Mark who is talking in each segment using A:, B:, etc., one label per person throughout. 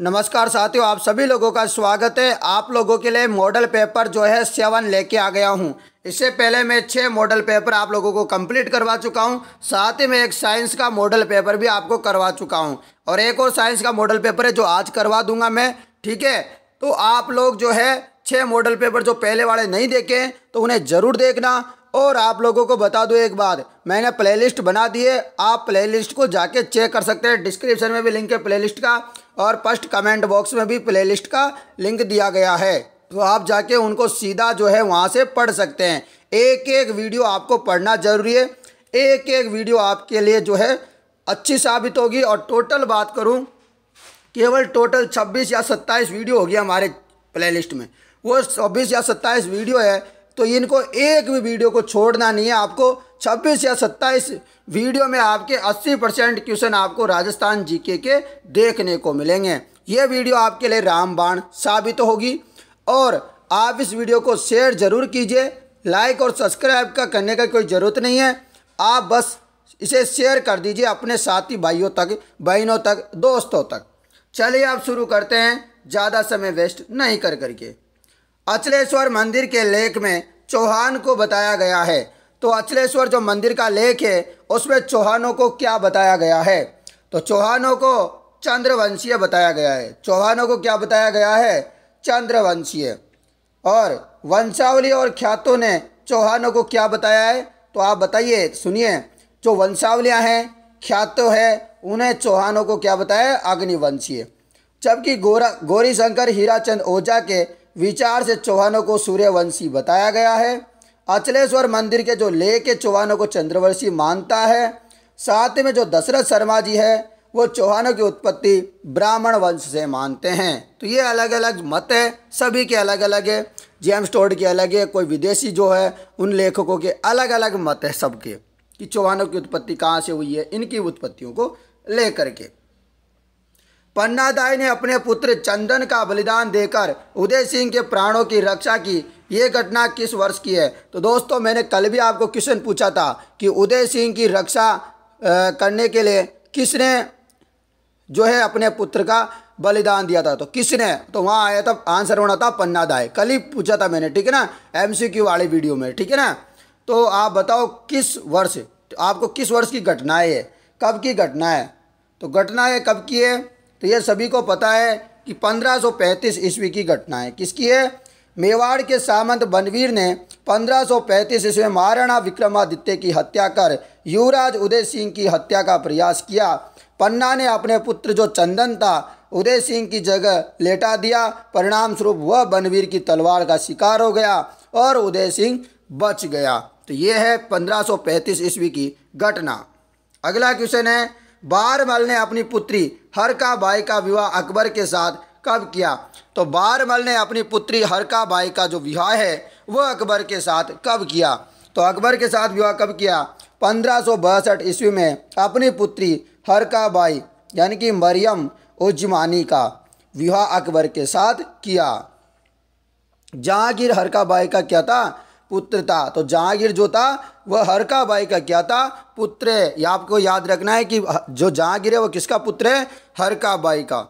A: नमस्कार साथियों आप सभी लोगों का स्वागत है आप लोगों के लिए मॉडल पेपर जो है सेवन लेके आ गया हूँ इससे पहले मैं छः मॉडल पेपर आप लोगों को कंप्लीट करवा चुका हूँ साथ ही मैं एक साइंस का मॉडल पेपर भी आपको करवा चुका हूँ और एक और साइंस का मॉडल पेपर है जो आज करवा दूंगा मैं ठीक है तो आप लोग जो है छः मॉडल पेपर जो पहले वाले नहीं देखे तो उन्हें ज़रूर देखना और आप लोगों को बता दूँ एक बात मैंने प्लेलिस्ट बना दी है आप प्लेलिस्ट को जाके चेक कर सकते हैं डिस्क्रिप्शन में भी लिंक है प्लेलिस्ट का और फर्स्ट कमेंट बॉक्स में भी प्लेलिस्ट का लिंक दिया गया है तो आप जाके उनको सीधा जो है वहाँ से पढ़ सकते हैं एक एक वीडियो आपको पढ़ना ज़रूरी है एक एक वीडियो आपके लिए जो है अच्छी साबित होगी और टोटल बात करूँ केवल टोटल 26 या 27 वीडियो होगी हमारे प्लेलिस्ट में वो 26 या 27 वीडियो है तो इनको एक भी वीडियो को छोड़ना नहीं है आपको 26 या 27 वीडियो में आपके 80 परसेंट क्वेश्चन आपको राजस्थान जीके के देखने को मिलेंगे ये वीडियो आपके लिए रामबाण साबित होगी और आप इस वीडियो को शेयर ज़रूर कीजिए लाइक और सब्सक्राइब का करने का कोई ज़रूरत नहीं है आप बस इसे शेयर कर दीजिए अपने साथी भाइयों तक बहनों तक दोस्तों तक चलिए आप शुरू करते हैं ज़्यादा समय वेस्ट नहीं कर करके अचलेश्वर मंदिर के लेख में चौहान को बताया गया है तो अचलेश्वर जो मंदिर का लेख है उसमें चौहानों को क्या बताया गया है तो चौहानों को चंद्रवंशीय बताया गया है चौहानों को क्या बताया गया है चंद्रवंशीय और वंशावली और ख्यातों ने चौहानों को क्या बताया है तो आप बताइए सुनिए जो वंशावलियाँ हैं ख्यातो है उन्हें चौहानों को क्या बताया अग्निवंशीय जबकि गोरा गौरी शंकर हीराचंद ओझा के विचार से चौहानों को सूर्यवंशी बताया गया है अचलेश्वर मंदिर के जो ले के चौहानों को चंद्रवंशी मानता है साथ में जो दशरथ शर्मा जी है वो चौहानों की उत्पत्ति ब्राह्मण वंश से मानते हैं तो ये अलग अलग मत है सभी के अलग अलग है जेम्स टोड के अलग है कोई विदेशी जो है उन लेखकों के अलग अलग मत है सबके कि चौहानों की उत्पत्ति कहाँ से हुई है इनकी उत्पत्तियों को ले के दाई ने अपने पुत्र चंदन का बलिदान देकर उदय सिंह के प्राणों की रक्षा की ये घटना किस वर्ष की है तो दोस्तों मैंने कल भी आपको क्वेश्चन पूछा था कि उदय सिंह की रक्षा करने के लिए किसने जो है अपने पुत्र का बलिदान दिया था तो किसने तो वहाँ आया था आंसर होना था पन्नादाय कल ही पूछा था मैंने ठीक है ना एम वाले वीडियो में ठीक है ना तो आप बताओ किस वर्ष आपको किस वर्ष की घटना है कब की घटना है तो घटना है कब की है तो ये सभी को पता है कि 1535 ईस्वी की घटना है किसकी है मेवाड़ के सामंत बनवीर ने 1535 ईस्वी में महाराणा विक्रमादित्य की हत्या कर युवराज उदय सिंह की हत्या का प्रयास किया पन्ना ने अपने पुत्र जो चंदन था उदय सिंह की जगह लेटा दिया परिणाम स्वरूप वह बनवीर की तलवार का शिकार हो गया और उदय सिंह बच गया तो ये है 1535 ईस्वी की घटना अगला क्वेश्चन है बारमल ने अपनी पुत्री हरका बाई का विवाह अकबर के साथ कब किया तो बारमल ने अपनी पुत्री हरका बाई का जो विवाह है वह अकबर के साथ कब किया तो अकबर के साथ विवाह कब किया पंद्रह ईस्वी में अपनी पुत्री हरका बाई यानी कि मरियम उजमानी का विवाह अकबर के साथ किया जहांगीर हरका बाई का क्या था पुत्र था तो जहांगीर जो था वह हरका बाई का क्या था पुत्र है या आपको याद रखना है कि जो जहांगीर है वह किसका पुत्र है हरका बाई का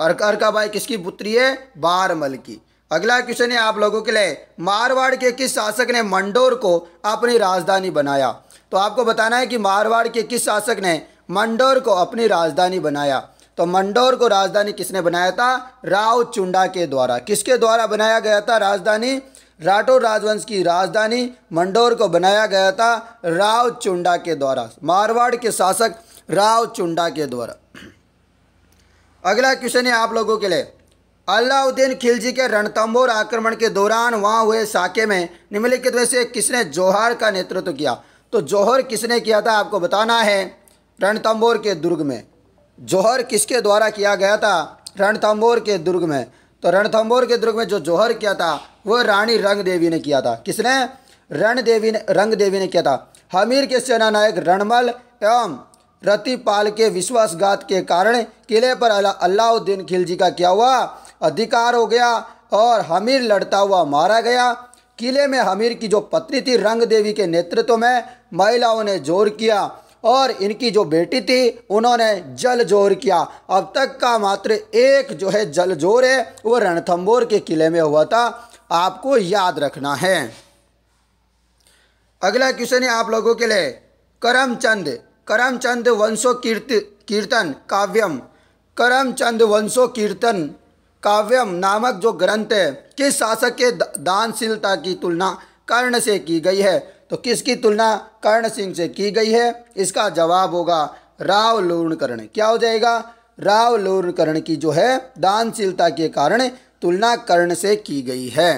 A: हरका हरका बाई किसकी पुत्री है बारमल की अगला क्वेश्चन है आप लोगों के लिए मारवाड़ के किस शासक ने मंडोर को अपनी राजधानी बनाया तो आपको बताना है कि मारवाड़ के किस शासक ने मंडोर को अपनी राजधानी बनाया तो मंडोर को राजधानी किसने बनाया था राव चुंडा के द्वारा किसके द्वारा बनाया गया था राजधानी राठौर राजवंश की राजधानी मंडोर को बनाया गया था राव चुंडा के द्वारा मारवाड़ के शासक राव चुंडा के द्वारा अगला क्वेश्चन है आप लोगों के लिए अलाउद्दीन खिलजी के रणतंबोर आक्रमण के दौरान वहाँ हुए साके में निम्नलिखित में से किसने जौहर का नेतृत्व किया तो जौहर किसने किया था आपको बताना है रणतंबोर के दुर्ग में जौहर किसके द्वारा किया गया था रणतंबोर के दुर्ग में तो रणथम्बोर के दुर्ग में जो जौहर किया था वह रानी रंग देवी ने किया था किसने रण देवी ने रंग देवी ने किया था हमीर के सेना नायक रणमल एवं रतिपाल के विश्वासघात के कारण किले पर अलाउद्दीन खिलजी का क्या हुआ अधिकार हो गया और हमीर लड़ता हुआ मारा गया किले में हमीर की जो पत्नी थी रंग देवी के नेतृत्व में महिलाओं ने जोर किया और इनकी जो बेटी थी उन्होंने जल जोर किया अब तक का मात्र एक जो है जल जोर है वो रणथम्बोर के किले में हुआ था आपको याद रखना है अगला क्वेश्चन है आप लोगों के लिए करमचंद करमचंद वंशो कीर्त कीर्तन काव्यम करमचंद वंशो कीर्तन काव्यम नामक जो ग्रंथ है किस शासक के दानशीलता की तुलना कर्ण से की गई है तो किसकी तुलना कर्ण सिंह से की गई है इसका जवाब होगा राव लोर्णकर्ण क्या हो जाएगा राव कर्ण की जो है दानशीलता के कारण तुलना कर्ण से की गई है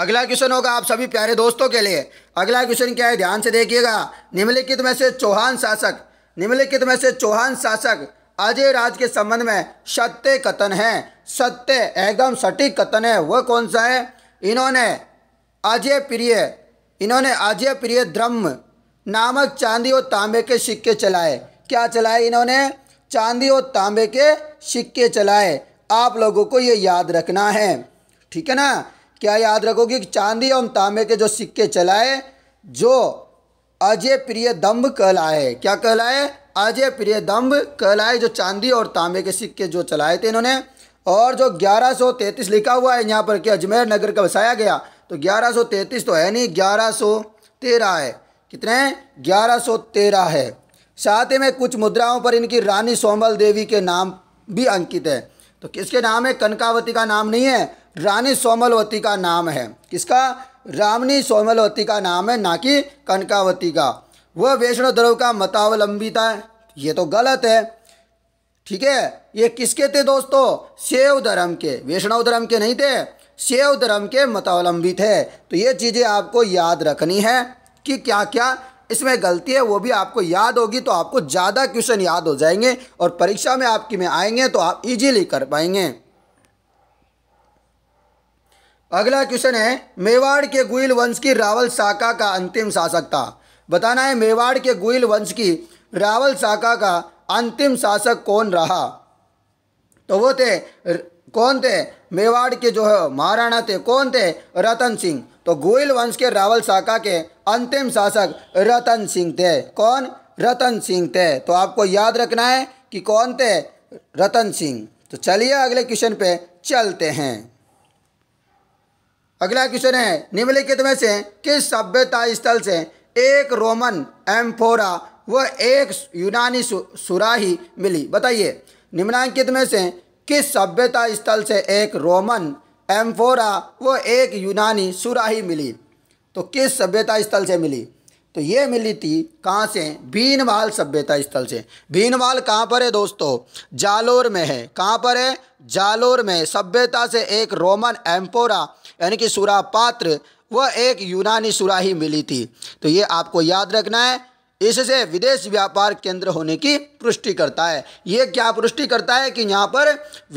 A: अगला क्वेश्चन होगा आप सभी प्यारे दोस्तों के लिए अगला क्वेश्चन क्या है ध्यान से देखिएगा निम्नलिखित में से चौहान शासक निम्नलिखित में से चौहान शासक अजय राज के संबंध में सत्य कथन है सत्य एकदम सटीक कथन है वह कौन सा है इन्होंने अजय प्रिय इन्होंने अजय प्रिय ध्रम नामक चांदी और तांबे के सिक्के चलाए क्या चलाए इन्होंने चांदी और तांबे के सिक्के चलाए आप लोगों को ये याद रखना है ठीक है ना क्या याद रखोगे कि चांदी और तांबे के जो सिक्के चलाए जो अजय प्रिय दम्भ कहलाए क्या कहलाए अजय प्रिय दम्भ कहलाए जो चांदी और तांबे के सिक्के जो चलाए थे इन्होंने और जो ग्यारह सौ लिखा हुआ है यहाँ पर कि अजमेर नगर का बसाया गया तो 1133 तो है नहीं 1113 है कितने 1113 है साथ ही में कुछ मुद्राओं पर इनकी रानी सोमल देवी के नाम भी अंकित है तो किसके नाम है कनकावती का नाम नहीं है रानी सोमलवती का नाम है किसका रामनी सोमलवती का नाम है ना कि कनकावती का वह वैष्णो द्रव का मतावलंबिता है ये तो गलत है ठीक है ये किसके थे दोस्तों सेव धर्म के वैष्णव धर्म के नहीं थे शैव धर्म के मतावलंबी थे तो ये चीज़ें आपको याद रखनी है कि क्या क्या इसमें गलती है वो भी आपको याद होगी तो आपको ज़्यादा क्वेश्चन याद हो जाएंगे और परीक्षा में आपकी में आएंगे तो आप इजीली कर पाएंगे अगला क्वेश्चन है मेवाड़ के गुइल वंश की रावल शाखा का अंतिम शासक था बताना है मेवाड़ के गुइल वंश की रावल शाखा का अंतिम शासक कौन रहा तो वो थे कौन थे मेवाड़ के जो है महाराणा थे कौन थे रतन सिंह तो गोयल वंश के रावल शाखा के अंतिम शासक रतन सिंह थे कौन रतन सिंह थे तो आपको याद रखना है कि कौन थे रतन सिंह तो चलिए अगले क्वेश्चन पे चलते हैं अगला क्वेश्चन है निम्नलिखित में से किस सभ्यता स्थल से एक रोमन एम्फोरा व एक यूनानी सु, सुराही मिली बताइए निम्नांकित में से किस सभ्यता स्थल से एक रोमन एम्फोरा व एक यूनानी सुराही मिली तो किस सभ्यता स्थल से मिली तो ये मिली थी कहाँ से भीनवाल सभ्यता स्थल से भीनवाल कहाँ पर है दोस्तों जालोर में है कहाँ पर है जालोर में सभ्यता से एक रोमन एम्पोरा यानी कि सुरापात्र पात्र व एक यूनानी सुराही मिली थी तो ये आपको याद रखना है इससे विदेश व्यापार केंद्र होने की पुष्टि करता है ये क्या पुष्टि करता है कि यहाँ पर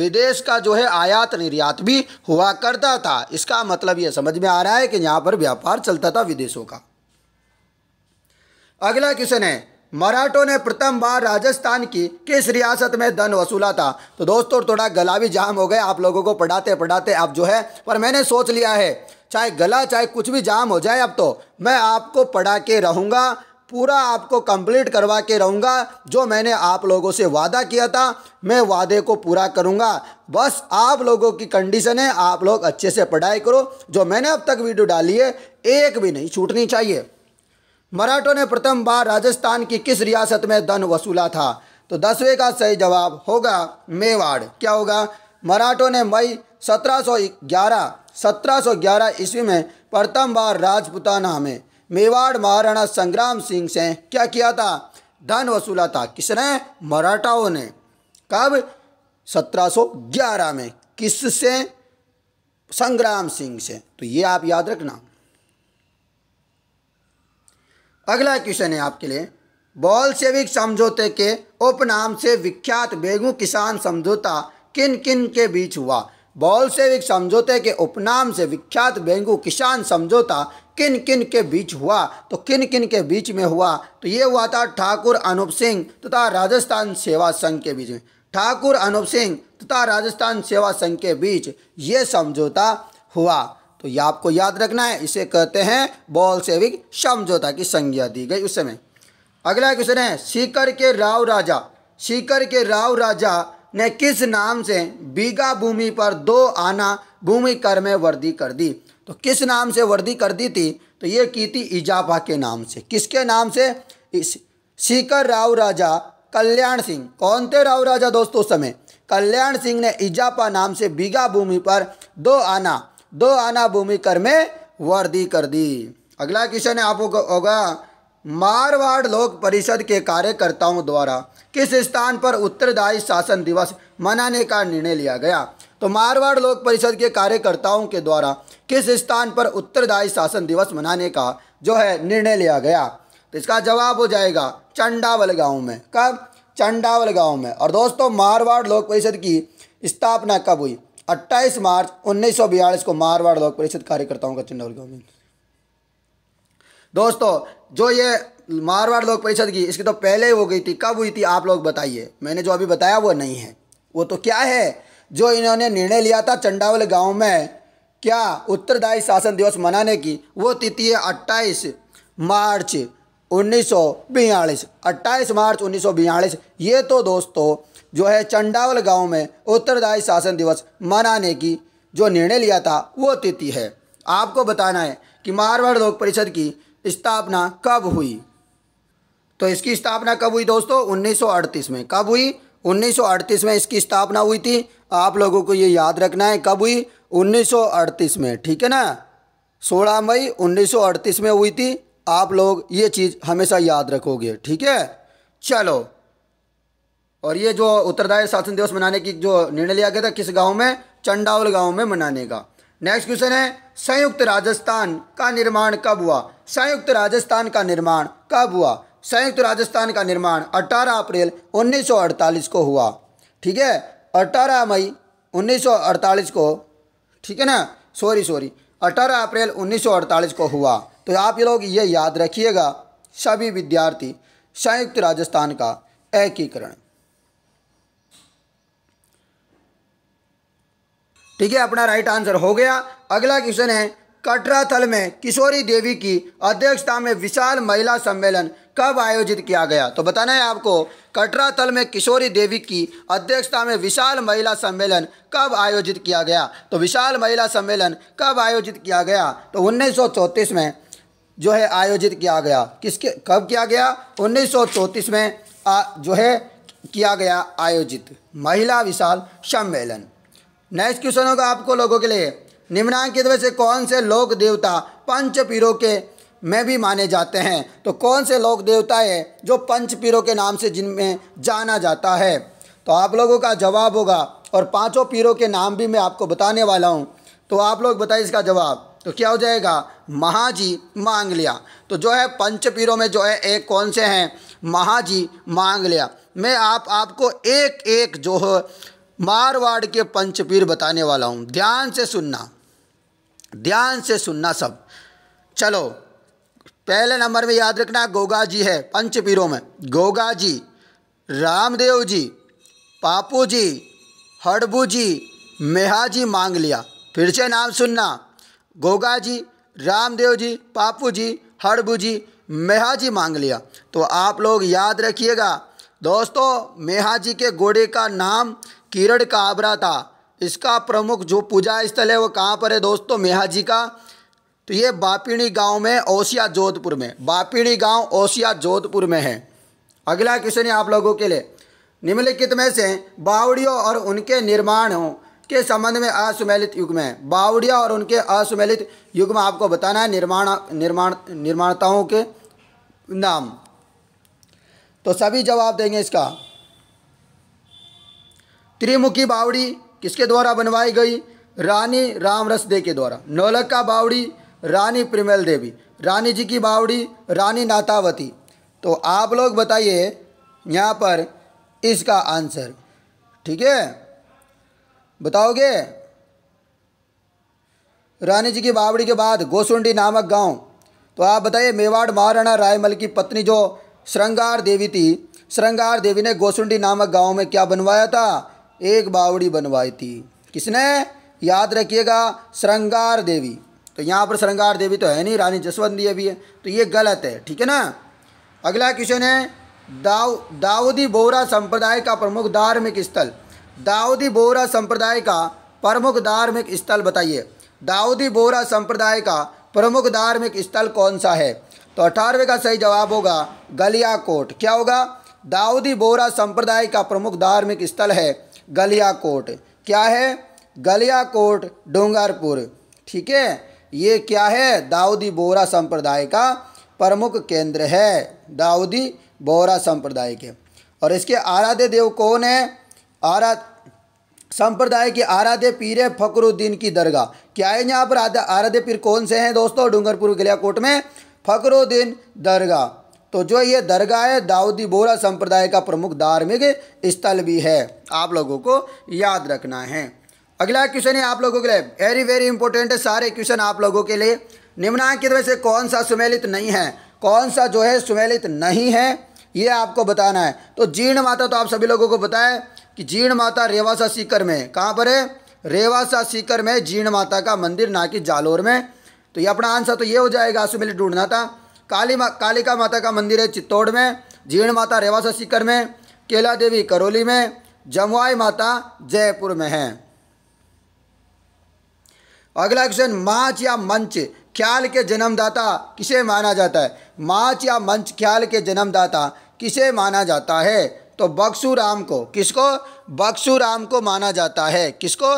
A: विदेश का जो है आयात निर्यात भी हुआ करता था इसका मतलब ये समझ में आ रहा है कि यहाँ पर व्यापार चलता था विदेशों का अगला क्वेश्चन है मराठों ने प्रथम बार राजस्थान की किस रियासत में धन वसूला था तो दोस्तों थोड़ा गला भी जाम हो गया आप लोगों को पढ़ाते पढ़ाते आप जो है पर मैंने सोच लिया है चाहे गला चाहे कुछ भी जाम हो जाए अब तो मैं आपको पढ़ा के रहूँगा पूरा आपको कंप्लीट करवा के रहूँगा जो मैंने आप लोगों से वादा किया था मैं वादे को पूरा करूँगा बस आप लोगों की कंडीशन है आप लोग अच्छे से पढ़ाई करो जो मैंने अब तक वीडियो डाली है एक भी नहीं छूटनी चाहिए मराठों ने प्रथम बार राजस्थान की किस रियासत में धन वसूला था तो दसवें का सही जवाब होगा मेवाड़ क्या होगा मराठों ने मई 1711 1711 ईस्वी में प्रथम बार राजपुताना में मेवाड़ महाराणा संग्राम सिंह से क्या किया था धन वसूला था किसने मराठाओं ने कब 1711 में किससे संग्राम सिंह से तो ये आप याद रखना अगला क्वेश्चन है आपके लिए बॉल सेविक समझौते के उपनाम से विख्यात बेगू किसान समझौता किन किन के बीच हुआ बॉल्सेविक समझौते के उपनाम से विख्यात बेंगू किसान समझौता किन किन के बीच हुआ तो किन किन के बीच में हुआ तो ये हुआ था ठाकुर अनूप सिंह तथा राजस्थान सेवा संघ के बीच में ठाकुर अनूप सिंह तथा राजस्थान सेवा संघ के बीच ये समझौता हुआ तो ये आपको याद रखना है इसे कहते हैं सेविक समझौता की संज्ञा दी गई उस समय अगला क्वेश्चन है सीकर के राव राजा सीकर के राव राजा ने किस नाम से बीघा भूमि पर दो आना भूमि कर में वर्दी कर दी तो किस नाम से वर्दी कर दी थी तो ये की थी इजाफा के नाम से किसके नाम से सीकर राव राजा कल्याण सिंह कौन थे राव राजा दोस्तों उस समय कल्याण सिंह ने इजापा नाम से बीघा भूमि पर दो आना दो आना भूमि कर में वर्दी कर दी अगला क्वेश्चन है आपको होगा मारवाड़ लोक परिषद के कार्यकर्ताओं द्वारा किस स्थान पर उत्तरदायी शासन दिवस मनाने का निर्णय लिया गया तो मारवाड़ लोक परिषद के कार्यकर्ताओं के द्वारा किस स्थान पर उत्तरदायी शासन दिवस मनाने का जो है निर्णय लिया गया तो इसका जवाब हो जाएगा चंडावल गांव में कब चंडावल गांव में और दोस्तों मारवाड़ लोक परिषद की स्थापना कब हुई 28 मार्च 1942 को मारवाड़ लोक परिषद कार्यकर्ताओं का चंडावल गांव में दोस्तों जो ये मारवाड़ लोक परिषद की इसकी तो पहले ही हो गई थी कब हुई थी आप लोग बताइए मैंने जो अभी बताया वो नहीं है वो तो क्या है जो इन्होंने निर्णय लिया था चंडावल गांव में क्या उत्तरदायी शासन दिवस मनाने की वो तिथि है अट्ठाईस मार्च उन्नीस सौ बयालीस अट्ठाईस मार्च उन्नीस सौ बयालीस ये तो दोस्तों जो है चंडावल गाँव में उत्तरदायी शासन दिवस मनाने की जो निर्णय लिया था वो तिथि है आपको बताना है कि मारवाड़ लोक परिषद की स्थापना कब हुई तो इसकी स्थापना कब हुई दोस्तों 1938 में कब हुई 1938 में इसकी स्थापना हुई थी आप लोगों को ये याद रखना है कब हुई 1938 में ठीक है ना 16 मई 1938 में हुई थी आप लोग ये चीज़ हमेशा याद रखोगे ठीक है चलो और ये जो उत्तरदायी शासन दिवस मनाने की जो निर्णय लिया गया था किस गांव में चंडावल गांव में मनाने का नेक्स्ट क्वेश्चन है संयुक्त राजस्थान का निर्माण कब हुआ संयुक्त राजस्थान का निर्माण कब हुआ संयुक्त राजस्थान का निर्माण 18 अप्रैल 1948 को हुआ ठीक है 18 मई 1948 को ठीक है ना सॉरी सॉरी 18 अप्रैल 1948 को हुआ तो आप ये लोग ये याद रखिएगा सभी विद्यार्थी संयुक्त राजस्थान का एकीकरण ठीक है अपना राइट आंसर हो गया अगला क्वेश्चन है कटरा थल में किशोरी देवी की अध्यक्षता में विशाल महिला सम्मेलन कब आयोजित किया गया तो बताना है आपको कटरा तल में किशोरी देवी की अध्यक्षता में विशाल महिला सम्मेलन कब आयोजित किया गया तो विशाल महिला सम्मेलन कब आयोजित किया गया तो उन्नीस में जो है आयोजित किया गया किसके कब किया गया उन्नीस में आ, जो है किया गया आयोजित महिला विशाल सम्मेलन नेक्स्ट क्वेश्चन होगा आपको लोगों के लिए निम्नांकित में से कौन से लोक देवता पंच पीरों के में भी माने जाते हैं तो कौन से लोक देवता है जो पंच पीरों के नाम से जिनमें जाना जाता है तो आप लोगों का जवाब होगा और पांचों पीरों के नाम भी मैं आपको बताने वाला हूँ तो आप लोग बताइए इसका जवाब तो क्या हो जाएगा महाजी मांग लिया तो जो है पंच पीरों में जो है एक कौन से हैं महाजी मांग लिया मैं आप आपको एक एक जो मारवाड़ के पंच पीर बताने वाला हूँ ध्यान से सुनना ध्यान से सुनना सब चलो पहले नंबर में याद रखना गोगा जी है पंच पीरों में गोगा जी रामदेव जी पापू जी हड़बू जी मेहा जी मांग लिया फिर से नाम सुनना गोगा जी रामदेव जी पापू जी हड़बू जी मेहा जी मांग लिया तो आप लोग याद रखिएगा दोस्तों मेहा जी के घोड़े का नाम किरण काबरा था इसका प्रमुख जो पूजा स्थल है वो कहाँ पर है दोस्तों मेहा जी का तो ये बापिणी गांव में ओसिया जोधपुर में बापिणी गांव ओसिया जोधपुर में है अगला क्वेश्चन है आप लोगों के लिए निम्नलिखित में से बावड़ियों और उनके निर्माणों के संबंध में असुमेलित युग में बावड़िया और उनके असुमेलित युग में आपको बताना है निर्माण निर्माण निर्माणताओं के नाम तो सभी जवाब देंगे इसका त्रिमुखी बावड़ी किसके द्वारा बनवाई गई रानी राम रसदे के द्वारा नौलक्का बावड़ी रानी प्रिमल देवी रानी जी की बावड़ी रानी नातावती तो आप लोग बताइए यहाँ पर इसका आंसर ठीक है बताओगे रानी जी की बावड़ी के बाद गोसुंडी नामक गांव तो आप बताइए मेवाड़ महाराणा रायमल की पत्नी जो श्रृंगार देवी थी श्रृंगार देवी ने गोसुंडी नामक गांव में क्या बनवाया था एक बावड़ी बनवाई थी किसने याद रखिएगा श्रृंगार देवी तो यहाँ पर श्रृंगार देवी तो है नहीं रानी जसवंती अभी है तो ये गलत है ठीक है ना अगला क्वेश्चन है दाव दाऊदी बोरा संप्रदाय का प्रमुख धार्मिक स्थल दाऊदी बोरा संप्रदाय का प्रमुख धार्मिक स्थल बताइए दाऊदी बोरा संप्रदाय का प्रमुख धार्मिक स्थल कौन सा है तो अठारहवें का सही जवाब होगा गलिया कोट क्या होगा दाऊदी बोरा संप्रदाय का प्रमुख धार्मिक स्थल है गलिया कोट क्या है गलिया कोट डूंगरपुर ठीक है ये क्या है दाऊदी बोरा संप्रदाय का प्रमुख केंद्र है दाऊदी बोरा संप्रदाय के और इसके आराध्य देव कौन है आरा संप्रदाय के आराध्य पीर है फकरुद्दीन की दरगाह क्या है यहाँ पर आराध्य पीर कौन से हैं दोस्तों डूंगरपुर गलियाकोट में फकरुद्दीन दरगाह तो जो ये दरगाह है दाऊदी बोरा संप्रदाय का प्रमुख धार्मिक स्थल भी है आप लोगों को याद रखना है अगला क्वेश्चन है आप लोगों के लिए वेरी वेरी इंपॉर्टेंट है सारे क्वेश्चन आप लोगों के लिए निम्नांकित में से कौन सा सुमेलित नहीं है कौन सा जो है सुमेलित नहीं है ये आपको बताना है तो जीर्ण माता तो आप सभी लोगों को बताएं कि जीर्ण माता रेवासा सीकर में कहाँ पर है रेवासा सीकर में जीर्ण माता का मंदिर ना कि जालोर में तो ये अपना आंसर तो ये हो जाएगा सुमेलित ढूंढना था काली मा कालिका माता का मंदिर है चित्तौड़ में जीर्ण माता रेवासा सीकर में केला देवी करौली में जमवाई माता जयपुर में है अगला क्वेश्चन माच या मंच ख्याल के जन्मदाता किसे माना जाता है माच या मंच ख्याल के जन्मदाता किसे माना जाता है तो बक्सू राम को किसको बक्सू राम को माना जाता है किसको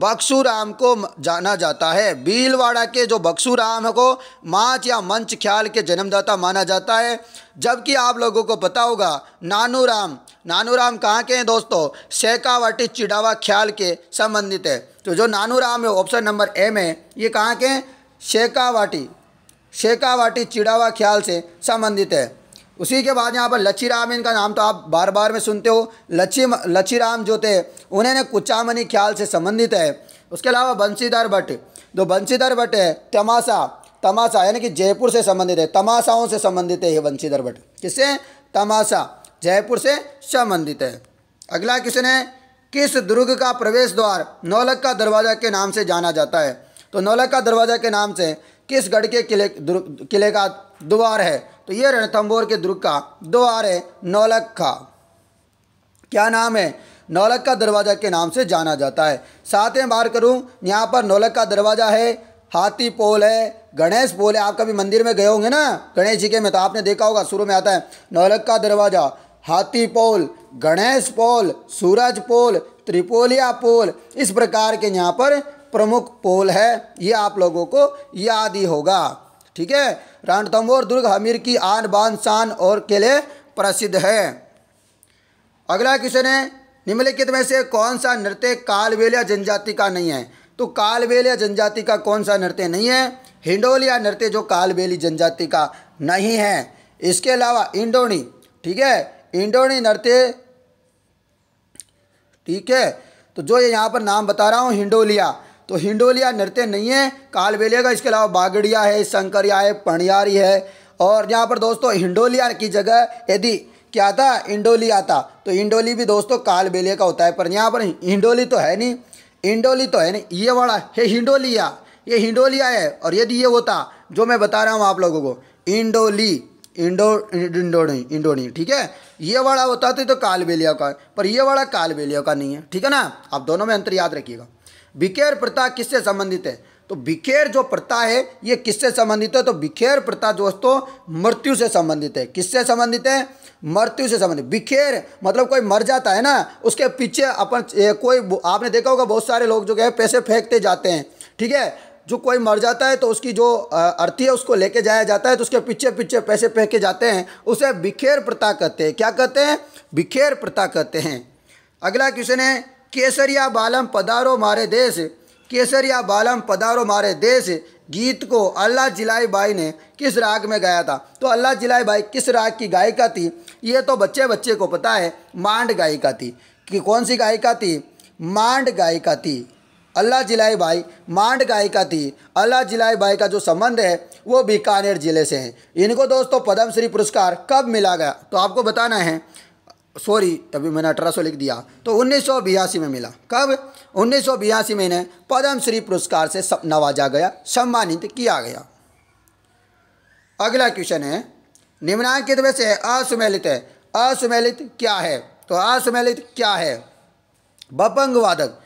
A: बक्सूराम को जाना जाता है भीलवाड़ा के जो बक्सूराम को माच या मंच ख्याल के जन्मदाता माना जाता है जबकि आप लोगों को पता होगा नानूराम नानूराम कहाँ के हैं दोस्तों शेखावाटी चिड़ावा ख्याल के संबंधित है तो जो नानूराम है ऑप्शन नंबर ए में ये कहाँ के हैं शेखावाटी शेखावाटी चिड़ावा ख्याल से संबंधित है उसी के बाद यहाँ पर लच्छी राम इनका नाम तो आप बार बार में सुनते हो लच्छी लच्छी राम जो थे उन्हें कुचामनी ख्याल से संबंधित है उसके अलावा बंशीधर भट्ट जो बंशीधर भट्ट है तमाशा तमाशा यानी कि जयपुर से संबंधित है तमाशाओं से संबंधित है ये बंशीधर भट्ट किससे तमाशा जयपुर से संबंधित है अगला क्वेश्चन है किस दुर्ग का प्रवेश द्वार नौलक का दरवाज़ा के नाम से जाना जाता है तो नौलक का दरवाज़ा के नाम से किस गढ़ के किले किले का द्वार है तो ये रणथम्बोर के दुर्ग का दो आर है नौलख का क्या नाम है नौलख का दरवाज़ा के नाम से जाना जाता है साथ में बार करूँ यहाँ पर नौलक का दरवाज़ा है हाथी पोल है गणेश पोल है आप कभी मंदिर में गए होंगे ना गणेश जी के में तो आपने देखा होगा शुरू में आता है नौलक का दरवाज़ा हाथी पोल गणेश पोल सूरज पोल त्रिपोलिया पोल इस प्रकार के यहाँ पर प्रमुख पोल है ये आप लोगों को याद ही होगा ठीक है रणथम्बोर दुर्ग हमीर की आन बान शान और लिए प्रसिद्ध है अगला क्वेश्चन है निम्नलिखित में से कौन सा नृत्य कालबेलिया जनजाति का नहीं है तो कालबेलिया जनजाति का कौन सा नृत्य नहीं है हिंडोलिया नृत्य जो कालबेली जनजाति का नहीं है इसके अलावा इंडोनी ठीक है इंडोनी नृत्य ठीक है तो जो ये यहाँ पर नाम बता रहा हूँ हिंडोलिया तो हिंडोलिया नृत्य नहीं है कालबेलिया का इसके अलावा बागड़िया है शंकरिया है पणियारी है और यहाँ पर दोस्तों हिंडोलिया की जगह यदि क्या था इंडोली आता तो इंडोली भी दोस्तों कालबेलिया का होता है पर यहाँ पर हिंडोली तो है नहीं इंडोली तो है नहीं ये वाला है हिंडोलिया ये हिंडोलिया है और यदि ये होता जो मैं बता रहा हूँ आप लोगों को इंडोली इंडो इंडोनी इंडोनी ठीक है ये वाला होता था तो, तो कालबेलिया का पर ये वाला कालबेलिया का नहीं है ठीक है ना आप दोनों में अंतर याद रखिएगा बिखेर प्रथा किससे संबंधित है तो बिखेर जो प्रथा है ये किससे संबंधित है तो बिखेर प्रथा दोस्तों मृत्यु से संबंधित है किससे संबंधित है मृत्यु से संबंधित बिखेर मतलब कोई मर जाता है ना उसके पीछे अपन कोई आपने देखा होगा बहुत सारे लोग जो है पैसे फेंकते जाते हैं ठीक है जो कोई मर जाता है तो उसकी जो अर्थी है उसको लेके जाया जाता है तो उसके पीछे पीछे पैसे फेंके जाते हैं उसे बिखेर प्रथा कहते हैं क्या कहते हैं बिखेर प्रथा कहते हैं अगला क्वेश्चन है केसरिया बालम पदारो मारे देश केसरिया बालम पदारो मारे देश गीत को अल्लाह जिलाई बाई ने किस राग में गाया था तो अल्लाह जिलाई बाई किस राग की गायिका थी ये तो बच्चे बच्चे को पता है मांड गायिका थी कि कौन सी गायिका थी मांड गायिका थी अल्लाह जिलाई बाई मांड गायिका थी अल्लाह जिलाई बाई का जो संबंध है वो बीकानेर जिले से है इनको दोस्तों पद्मश्री पुरस्कार कब मिला गया तो आपको बताना है सॉरी तभी मैंने अठारह लिख दिया तो उन्नीस में मिला कब उन्नीस में इन्हें पद्मश्री पुरस्कार से नवाजा गया सम्मानित किया गया अगला क्वेश्चन है निम्नांकित में से असुमेलित है असुमेलित क्या है तो असुमेलित क्या है बपंग वादक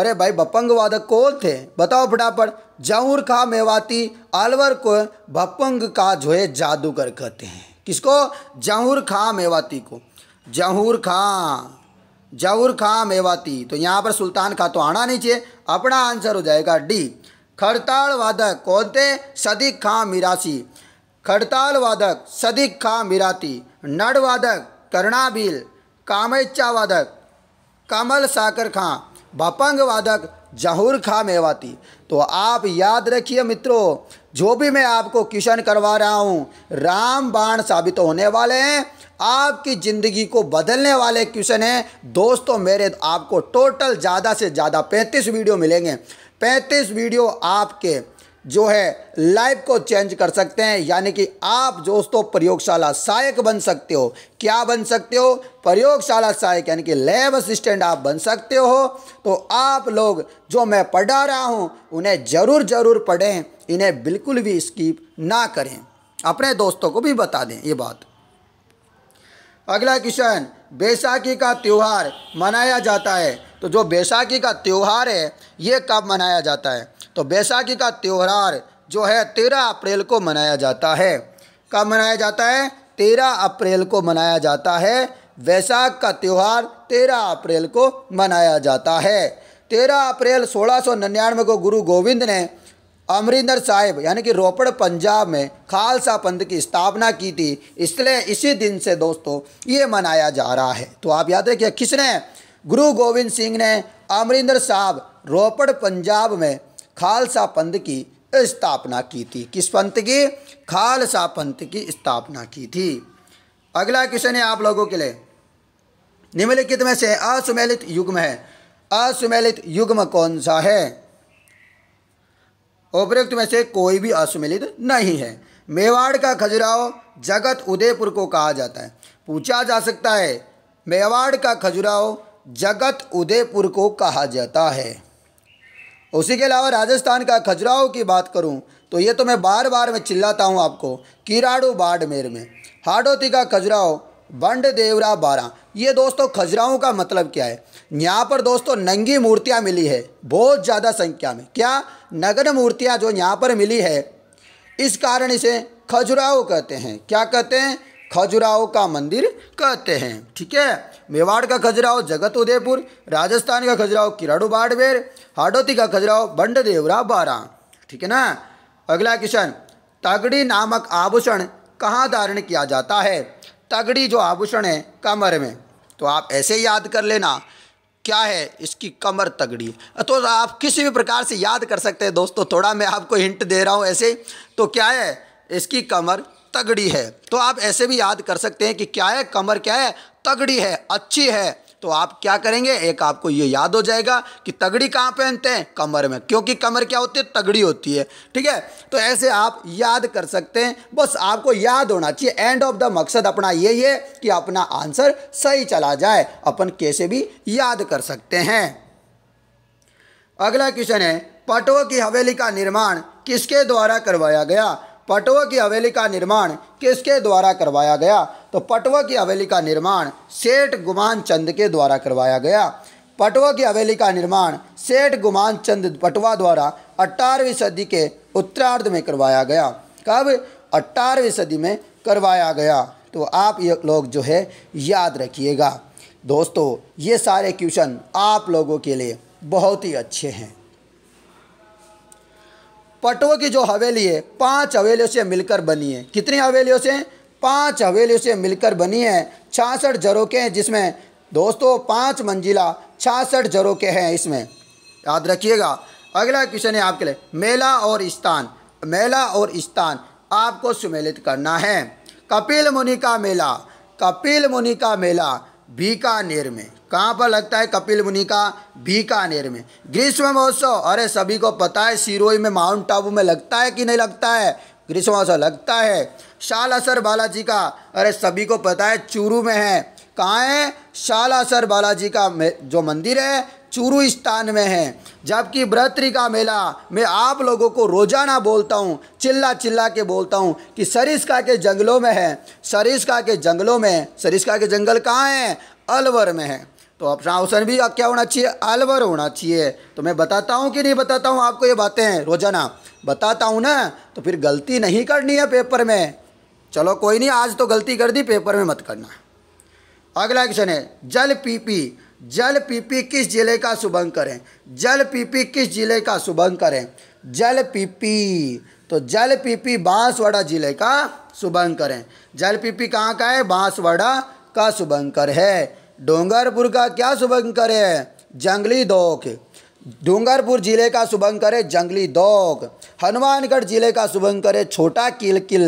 A: अरे भाई बपंग वादक कौन थे बताओ फटाफट जहूर खा मेवाती अलवर को बपंग का जो है जादूगर कहते हैं किसको जहूर खा मेवाती को जहूर खां जहूर खां मेवाती तो यहाँ पर सुल्तान खां तो आना नहीं चाहिए अपना आंसर हो जाएगा डी खड़ताल वादक कौन थे सदीक खां मिरासी खड़ताल वादक सदीक खां मिराती नड वादक करणाबील कामेच्चा वादक कमल साकर खां भपंग वादक जहूर खां मेवाती तो आप याद रखिए मित्रों जो भी मैं आपको क्वेश्चन करवा रहा हूँ रामबाण साबित होने वाले हैं आपकी ज़िंदगी को बदलने वाले क्वेश्चन हैं दोस्तों मेरे आपको टोटल ज़्यादा से ज़्यादा पैंतीस वीडियो मिलेंगे पैंतीस वीडियो आपके जो है लाइफ को चेंज कर सकते हैं यानी कि आप दोस्तों प्रयोगशाला सहायक बन सकते हो क्या बन सकते हो प्रयोगशाला सहायक यानी कि लैब असिस्टेंट आप बन सकते हो तो आप लोग जो मैं पढ़ा रहा हूँ उन्हें ज़रूर ज़रूर पढ़ें इन्हें बिल्कुल भी स्कीप ना करें अपने दोस्तों को भी बता दें ये बात अगला क्वेश्चन बैसाखी का त्यौहार मनाया जाता है तो जो बैसाखी का त्यौहार है ये कब मनाया जाता है तो बैसाखी का त्यौहार जो है तेरह अप्रैल को मनाया जाता है कब मनाया जाता है तेरह अप्रैल को मनाया जाता है वैशाख का त्यौहार तेरह अप्रैल को मनाया जाता है तेरह अप्रैल सोलह को गुरु गोविंद ने अमरिंदर साहिब यानी कि रोपड़ पंजाब में खालसा पंथ की स्थापना की थी इसलिए इसी दिन से दोस्तों ये मनाया जा रहा है तो आप याद रखिए किसने गुरु गोविंद सिंह ने अमरिंदर साहब रोपड़ पंजाब में खालसा पंथ की स्थापना की थी किस पंथ की खालसा पंथ की स्थापना की थी अगला क्वेश्चन है आप लोगों के लिए निम्नलिखित में से असुमेलित युग्म है असुमेलित युग्म कौन सा है उपरोक्त में से कोई भी असुमिलित नहीं है मेवाड़ का खजुराहो जगत उदयपुर को कहा जाता है पूछा जा सकता है मेवाड़ का खजुराहो जगत उदयपुर को कहा जाता है उसी के अलावा राजस्थान का खजुराहो की बात करूं तो ये तो मैं बार बार में चिल्लाता हूं आपको किराड़ू बाड़मेर में हाडोती का खजुराहो बंड देवरा बारह ये दोस्तों खजुराहों का मतलब क्या है यहाँ पर दोस्तों नंगी मूर्तियाँ मिली है बहुत ज़्यादा संख्या में क्या नगर मूर्तियाँ जो यहाँ पर मिली है इस कारण इसे खजुराहो कहते हैं क्या कहते हैं खजुराहो का मंदिर कहते हैं ठीक है मेवाड़ का खजुराहो जगत उदयपुर राजस्थान का खजुराहो किराड़ू बाड़बेर हाडोती का खजुराहो बंड देवरा बारा ठीक है ना अगला क्वेश्चन तगड़ी नामक आभूषण कहाँ धारण किया जाता है तगड़ी जो आभूषण है कमर में तो आप ऐसे याद कर लेना क्या है इसकी कमर तगड़ी तो आप किसी भी प्रकार से याद कर सकते हैं दोस्तों थोड़ा मैं आपको हिंट दे रहा हूँ ऐसे तो क्या है इसकी कमर तगड़ी है तो आप ऐसे भी याद कर सकते हैं कि क्या है कमर क्या है तगड़ी है अच्छी है तो आप क्या करेंगे एक आपको ये याद हो जाएगा कि तगड़ी कहाँ पहनते हैं कमर में क्योंकि कमर क्या होती है तगड़ी होती है ठीक है तो ऐसे आप याद कर सकते हैं बस आपको याद होना चाहिए एंड ऑफ द मकसद अपना यही है कि अपना आंसर सही चला जाए अपन कैसे भी याद कर सकते हैं अगला क्वेश्चन है पटों की हवेली का निर्माण किसके द्वारा करवाया गया पटवा की हवेली का निर्माण किसके द्वारा करवाया गया तो पटवा की हवेली का निर्माण सेठ गुमान चंद के द्वारा करवाया गया पटवा की हवेली का निर्माण सेठ गुमान चंद पटवा द्वारा अठारहवीं सदी के उत्तरार्ध में करवाया गया कब अट्ठारहवीं सदी में करवाया गया तो आप ये लोग जो है याद रखिएगा दोस्तों ये सारे क्वेश्चन आप लोगों के लिए बहुत ही अच्छे हैं पटों की जो हवेली है पांच हवेलियों से मिलकर बनी है कितनी हवेलियों से पांच हवेलियों से मिलकर बनी है जरो झरोके हैं जिसमें दोस्तों पाँच मंजिला जरो झरोके हैं इसमें याद रखिएगा अगला क्वेश्चन है आपके लिए मेला और स्थान मेला और स्थान आपको सुमेलित करना है कपिल मुनि का मेला कपिल मुनि का मेला बीकानेर में कहाँ पर लगता है कपिल मुनि का बीकानेर में ग्रीष्म महोत्सव अरे सभी को पता है सिरोई में माउंट आबू में लगता है कि नहीं लगता है ग्रीष्म महोत्सव लगता है शाल असर बालाजी का अरे सभी को पता है चूरू में है कहाँ है शाल असर बालाजी का जो मंदिर है चूरू स्थान में है जबकि ब्रतरी का मेला मैं आप लोगों को रोजाना बोलता हूँ चिल्ला चिल्ला के बोलता हूँ कि सरिस्का के जंगलों में है सरिस्का के जंगलों में सरिस्का के जंगल कहाँ हैं अलवर में है तो ऑप्शन ऑप्शन भी क्या होना चाहिए अलवर होना चाहिए तो मैं बताता हूँ कि नहीं बताता हूँ आपको ये बातें रोजाना बताता हूँ ना तो फिर गलती नहीं करनी है पेपर में चलो कोई नहीं आज तो गलती कर दी पेपर में मत करना अगला क्वेश्चन है जल पीपी जल पीपी किस जिले का शुभंकर है जल पीपी किस जिले का शुभंकर है जल पीपी तो जल पीपी बांसवाड़ा जिले का शुभंकर है जल पीपी कहाँ का है बांसवाड़ा का शुभंकर है डोंगरपुर का क्या शुभंकर है जंगली दौक डूंगरपुर जिले का शुभंकर है जंगली दौक हनुमानगढ़ जिले का शुभंकर है छोटा किलकिल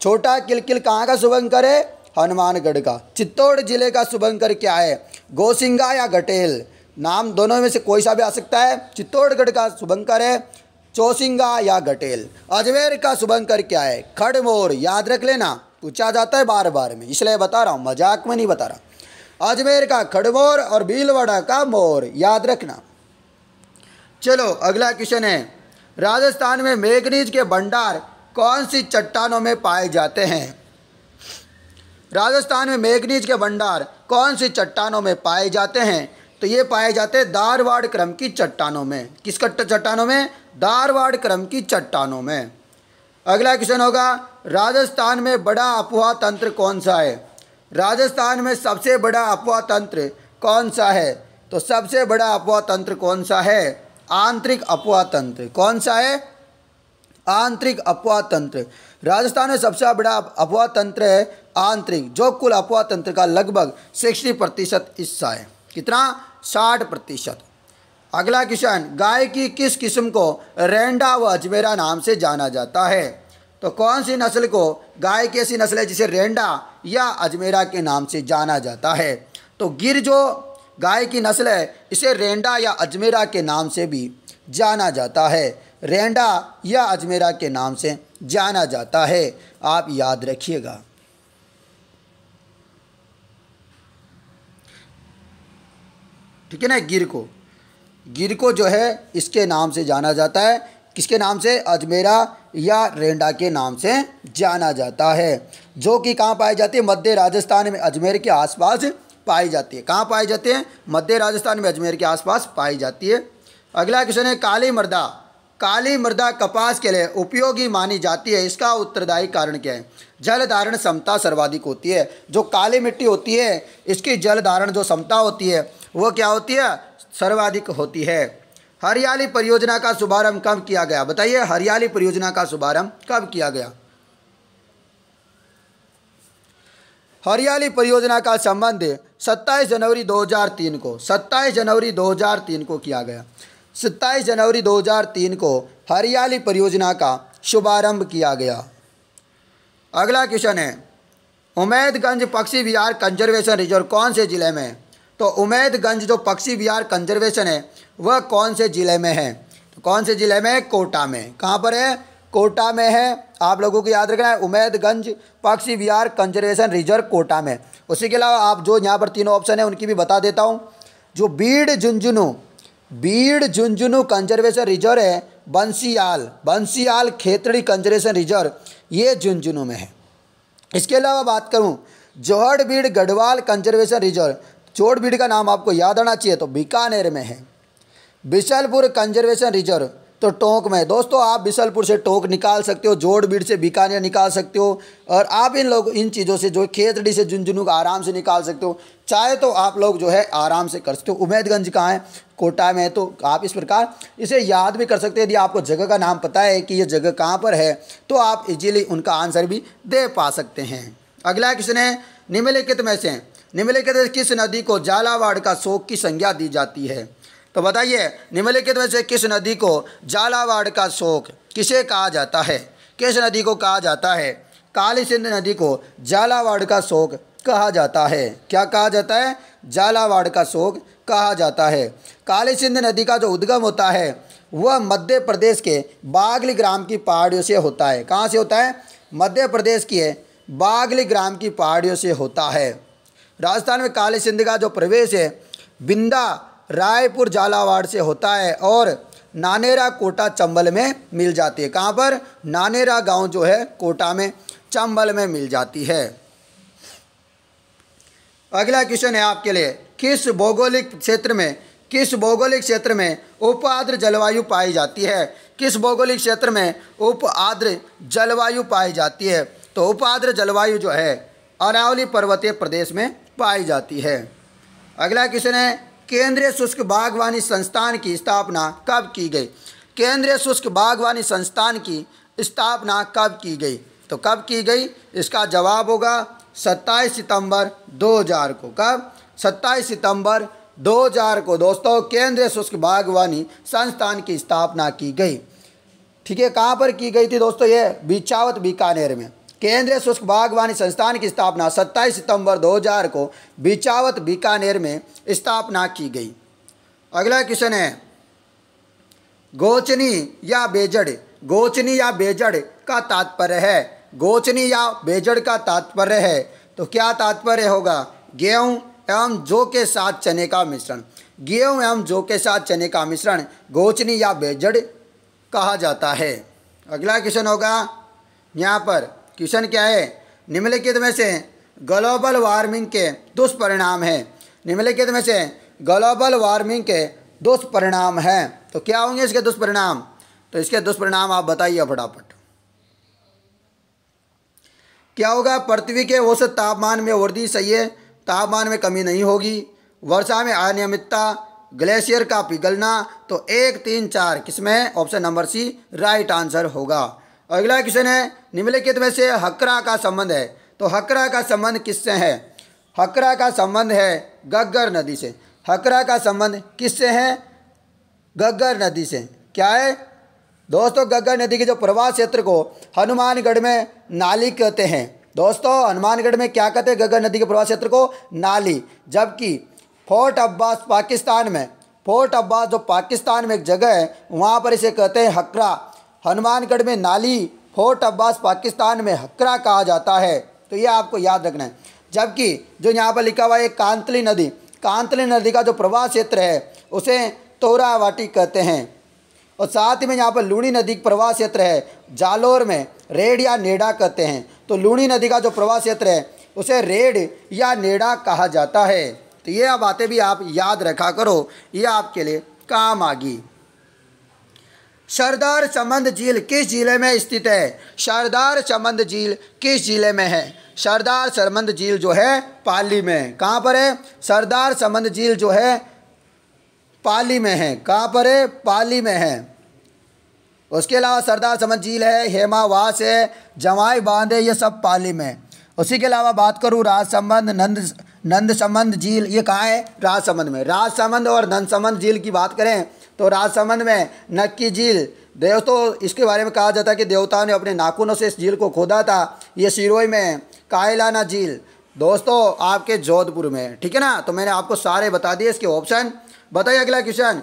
A: छोटा किलकिल कहाँ का शुभंकर है हनुमानगढ़ का चित्तौड़ जिले का शुभंकर क्या है गोसिंगा या गटेल नाम दोनों में से कोई सा भी आ सकता है चित्तौड़गढ़ का शुभंकर है चौसिंगा या गटेल अजमेर का शुभंकर क्या है खड़मोर याद रख लेना पूछा जाता है बार बार में इसलिए बता रहा हूँ मजाक में नहीं बता रहा अजमेर का खड़मोर और भीलवाड़ा का मोर याद रखना चलो अगला क्वेश्चन है राजस्थान में मेघनीज के भंडार कौन सी चट्टानों में पाए जाते हैं राजस्थान में मेघनीज के भंडार कौन सी चट्टानों में पाए जाते हैं तो ये पाए जाते हैं दारवाड़ क्रम की चट्टानों में किस चट्टानों में दारवाड़ क्रम की चट्टानों में अगला क्वेश्चन होगा राजस्थान में बड़ा अपवाह तंत्र कौन सा है राजस्थान में सबसे बड़ा अपवा तंत्र कौन सा है तो सबसे बड़ा अपवा तंत्र कौन सा है आंतरिक अपवा तंत्र कौन सा है आंतरिक अपवा तंत्र राजस्थान में सबसे बड़ा अपवा तंत्र है आंतरिक जो कुल अपवा तंत्र का लगभग सिक्सटी प्रतिशत हिस्सा है कितना साठ प्रतिशत अगला क्वेश्चन गाय की किस किस्म को रेंडा व अजमेरा नाम से जाना जाता है तो कौन सी नस्ल को गाय की ऐसी नस्ल है जिसे रेंडा या अजमेरा के नाम से जाना जाता है तो गिर जो गाय की नस्ल है इसे रेंडा या अजमेरा के नाम से भी जाना जाता है रेंडा या अजमेरा के नाम से जाना जाता है आप याद रखिएगा ठीक है ना गिर को गिर को जो है इसके नाम से जाना जाता है किसके नाम से अजमेरा या रेंडा के नाम से जाना जाता है जो कि कहाँ पाई जाती है मध्य राजस्थान में अजमेर के आसपास पाई जाती है कहाँ पाए जाते हैं मध्य राजस्थान में अजमेर के आसपास पाई जाती है अगला क्वेश्चन है काली मृदा काली मृदा कपास के लिए उपयोगी मानी जाती है इसका उत्तरदायी कारण क्या है जल धारण क्षमता सर्वाधिक होती है जो काली मिट्टी होती है इसकी जल धारण जो क्षमता होती है वो क्या होती है सर्वाधिक होती है हरियाली परियोजना का शुभारंभ कब किया गया बताइए हरियाली परियोजना का शुभारंभ कब किया गया हरियाली परियोजना का संबंध 27 जनवरी 2003 को 27 जनवरी 2003 को किया गया 27 जनवरी 2003 को हरियाली परियोजना का शुभारंभ किया गया अगला क्वेश्चन है उमैदगंज पक्षी विहार कंजर्वेशन रिजर्व कौन से जिले में तो उमैदगंज जो पक्षी विहार कंजर्वेशन है वह कौन से ज़िले में है तो कौन से ज़िले में कोटा में कहाँ पर है कोटा में है आप लोगों को याद रखना है उमेदगंज पक्षी विहार कंजर्वेशन रिजर्व कोटा में उसी के अलावा आप जो यहाँ पर तीनों ऑप्शन है उनकी भी बता देता हूँ जो बीड़ झुंझुनू बीड़ झुंझुनू कंजर्वेशन रिजर्व है बंसियाल बंसियाल खेतड़ी कंजर्वेशन रिजर्व ये झुंझुनू में है इसके अलावा बात करूँ जोहड़ बीड़ गढ़वाल कंजर्वेशन रिजर्व चोड़ भीड़ का नाम आपको याद आना चाहिए तो बीकानेर में है बिशलपुर कंजर्वेशन रिजर्व तो टोंक में दोस्तों आप बिशलपुर से टोंक निकाल सकते हो जोड़ बीड़ से बीकानेर निकाल सकते हो और आप इन लोग इन चीज़ों से जो खेतड़ी से झुंझुनू आराम से निकाल सकते हो चाहे तो आप लोग जो है आराम से कर सकते हो उमेदगंज कहाँ है कोटा में है तो आप इस प्रकार इसे याद भी कर सकते हैं यदि आपको जगह का नाम पता है कि ये जगह कहाँ पर है तो आप इजीली उनका आंसर भी दे पा सकते हैं अगला क्वेश्चन है निम्नलिखित में से निम्नलिखित किस नदी को झालावाड़ का शोक की संज्ञा दी जाती है तो बताइए निम्नलिखित में से किस नदी को झालावाड़ का शोक किसे कहा जाता है किस नदी को कहा जाता है काली सिंध नदी को झालावाड़ का शोक कहा जाता है क्या कहा जाता है झालावाड़ का शोक कहा जाता है काली सिंध नदी का जो उद्गम होता है वह मध्य प्रदेश के बागली ग्राम की पहाड़ियों से होता है कहाँ से होता है मध्य प्रदेश की बागली ग्राम की पहाड़ियों से होता है राजस्थान में काली सिंध का जो प्रवेश है बिंदा रायपुर झालावाड़ से होता है और नानेरा कोटा चंबल में मिल जाती है कहाँ पर नानेरा गांव जो है कोटा में चंबल में मिल जाती है अगला क्वेश्चन है आपके लिए किस भौगोलिक क्षेत्र में किस भौगोलिक क्षेत्र में उप आद्र जलवायु पाई जाती है किस भौगोलिक क्षेत्र में उप आद्र जलवायु पाई जाती है तो उप आद्र जलवायु जो है अरावली पर्वतीय प्रदेश में पाई जाती है अगला क्वेश्चन है केंद्रीय शुष्क बागवानी संस्थान की स्थापना कब की गई केंद्रीय शुष्क बागवानी संस्थान की स्थापना कब की गई तो कब की गई इसका जवाब होगा 27 सितंबर 2000 को कब 27 सितंबर 2000 को दोस्तों केंद्रीय शुष्क बागवानी संस्थान की स्थापना की गई ठीक है कहाँ पर की गई थी दोस्तों ये बिछावत बीकानेर में केंद्रीय शुष्क बागवानी संस्थान की स्थापना 27 सितंबर 2000 को बिचावत बीकानेर में स्थापना की गई अगला क्वेश्चन है गोचनी या बेजड़ गोचनी या बेजड़ का तात्पर्य है गोचनी या बेजड़ का तात्पर्य है तो क्या तात्पर्य होगा गेहूँ एवं जो के साथ चने का मिश्रण गेहूँ एवं जो के साथ चने का मिश्रण गोचनी या बेजड़ कहा जाता है अगला क्वेश्चन होगा यहाँ पर क्वेश्चन क्या है निम्नलिखित में से ग्लोबल वार्मिंग के दुष्परिणाम हैं निम्नलिखित में से ग्लोबल वार्मिंग के दुष्परिणाम हैं तो क्या होंगे इसके दुष्परिणाम तो इसके दुष्परिणाम आप बताइए फटाफट क्या होगा पृथ्वी के औसत तापमान में वृद्धि सही है तापमान में कमी नहीं होगी वर्षा में अनियमितता ग्लेशियर का पिघलना तो एक तीन चार किसमें option number C right answer होगा अगला क्वेश्चन है निम्नलिखित में से हकरा का संबंध है तो हकरा का संबंध किससे है हकरा का संबंध है गग्गर नदी से हकरा का संबंध किससे है गग्गर नदी से क्या है दोस्तों गग्गर नदी के जो प्रवाह क्षेत्र को हनुमानगढ़ में नाली कहते हैं दोस्तों हनुमानगढ़ में क्या कहते हैं गग्गर नदी के प्रवाह क्षेत्र को नाली जबकि फोर्ट अब्बास पाकिस्तान में फोर्ट अब्बास जो पाकिस्तान में एक जगह है वहाँ पर इसे कहते हैं हकरा हनुमानगढ़ में नाली फोर्ट अब्बास पाकिस्तान में हकरा कहा जाता है तो ये आपको याद रखना है जबकि जो यहाँ पर लिखा हुआ है कांतली नदी कांतली नदी का जो प्रवाह क्षेत्र है उसे तोरावाटी कहते हैं और साथ ही में यहाँ पर लूणी नदी प्रवाह क्षेत्र है जालोर में रेड या नेडा कहते हैं तो लूणी नदी का जो प्रवाह क्षेत्र है उसे रेड या नेडा कहा जाता है तो ये बातें भी आप याद रखा करो ये आपके लिए काम आ गई सरदार चमंद झील किस जिले में स्थित है सरदार चमंद झील किस जिले में है सरदार सरमंद झील जो है पाली में कहाँ पर है सरदार चमंद झील जो है पाली में है कहाँ पर है पाली में है उसके अलावा सरदार चमंद झील है हेमावास है जवाई बांध है ये सब पाली में उसी के अलावा बात करूँ राजसमंद नंद नंद संबंध झील ये कहाँ है राजसमंद में राजसमंद और नंद संबंध झील की बात करें तो राजसमंद में नक्की झील दोस्तों इसके बारे में कहा जाता है कि देवताओं ने अपने नाखूनों से इस झील को खोदा था ये सिरोई में कायलाना झील दोस्तों आपके जोधपुर में ठीक है ना तो मैंने आपको सारे बता दिए इसके ऑप्शन बताइए अगला क्वेश्चन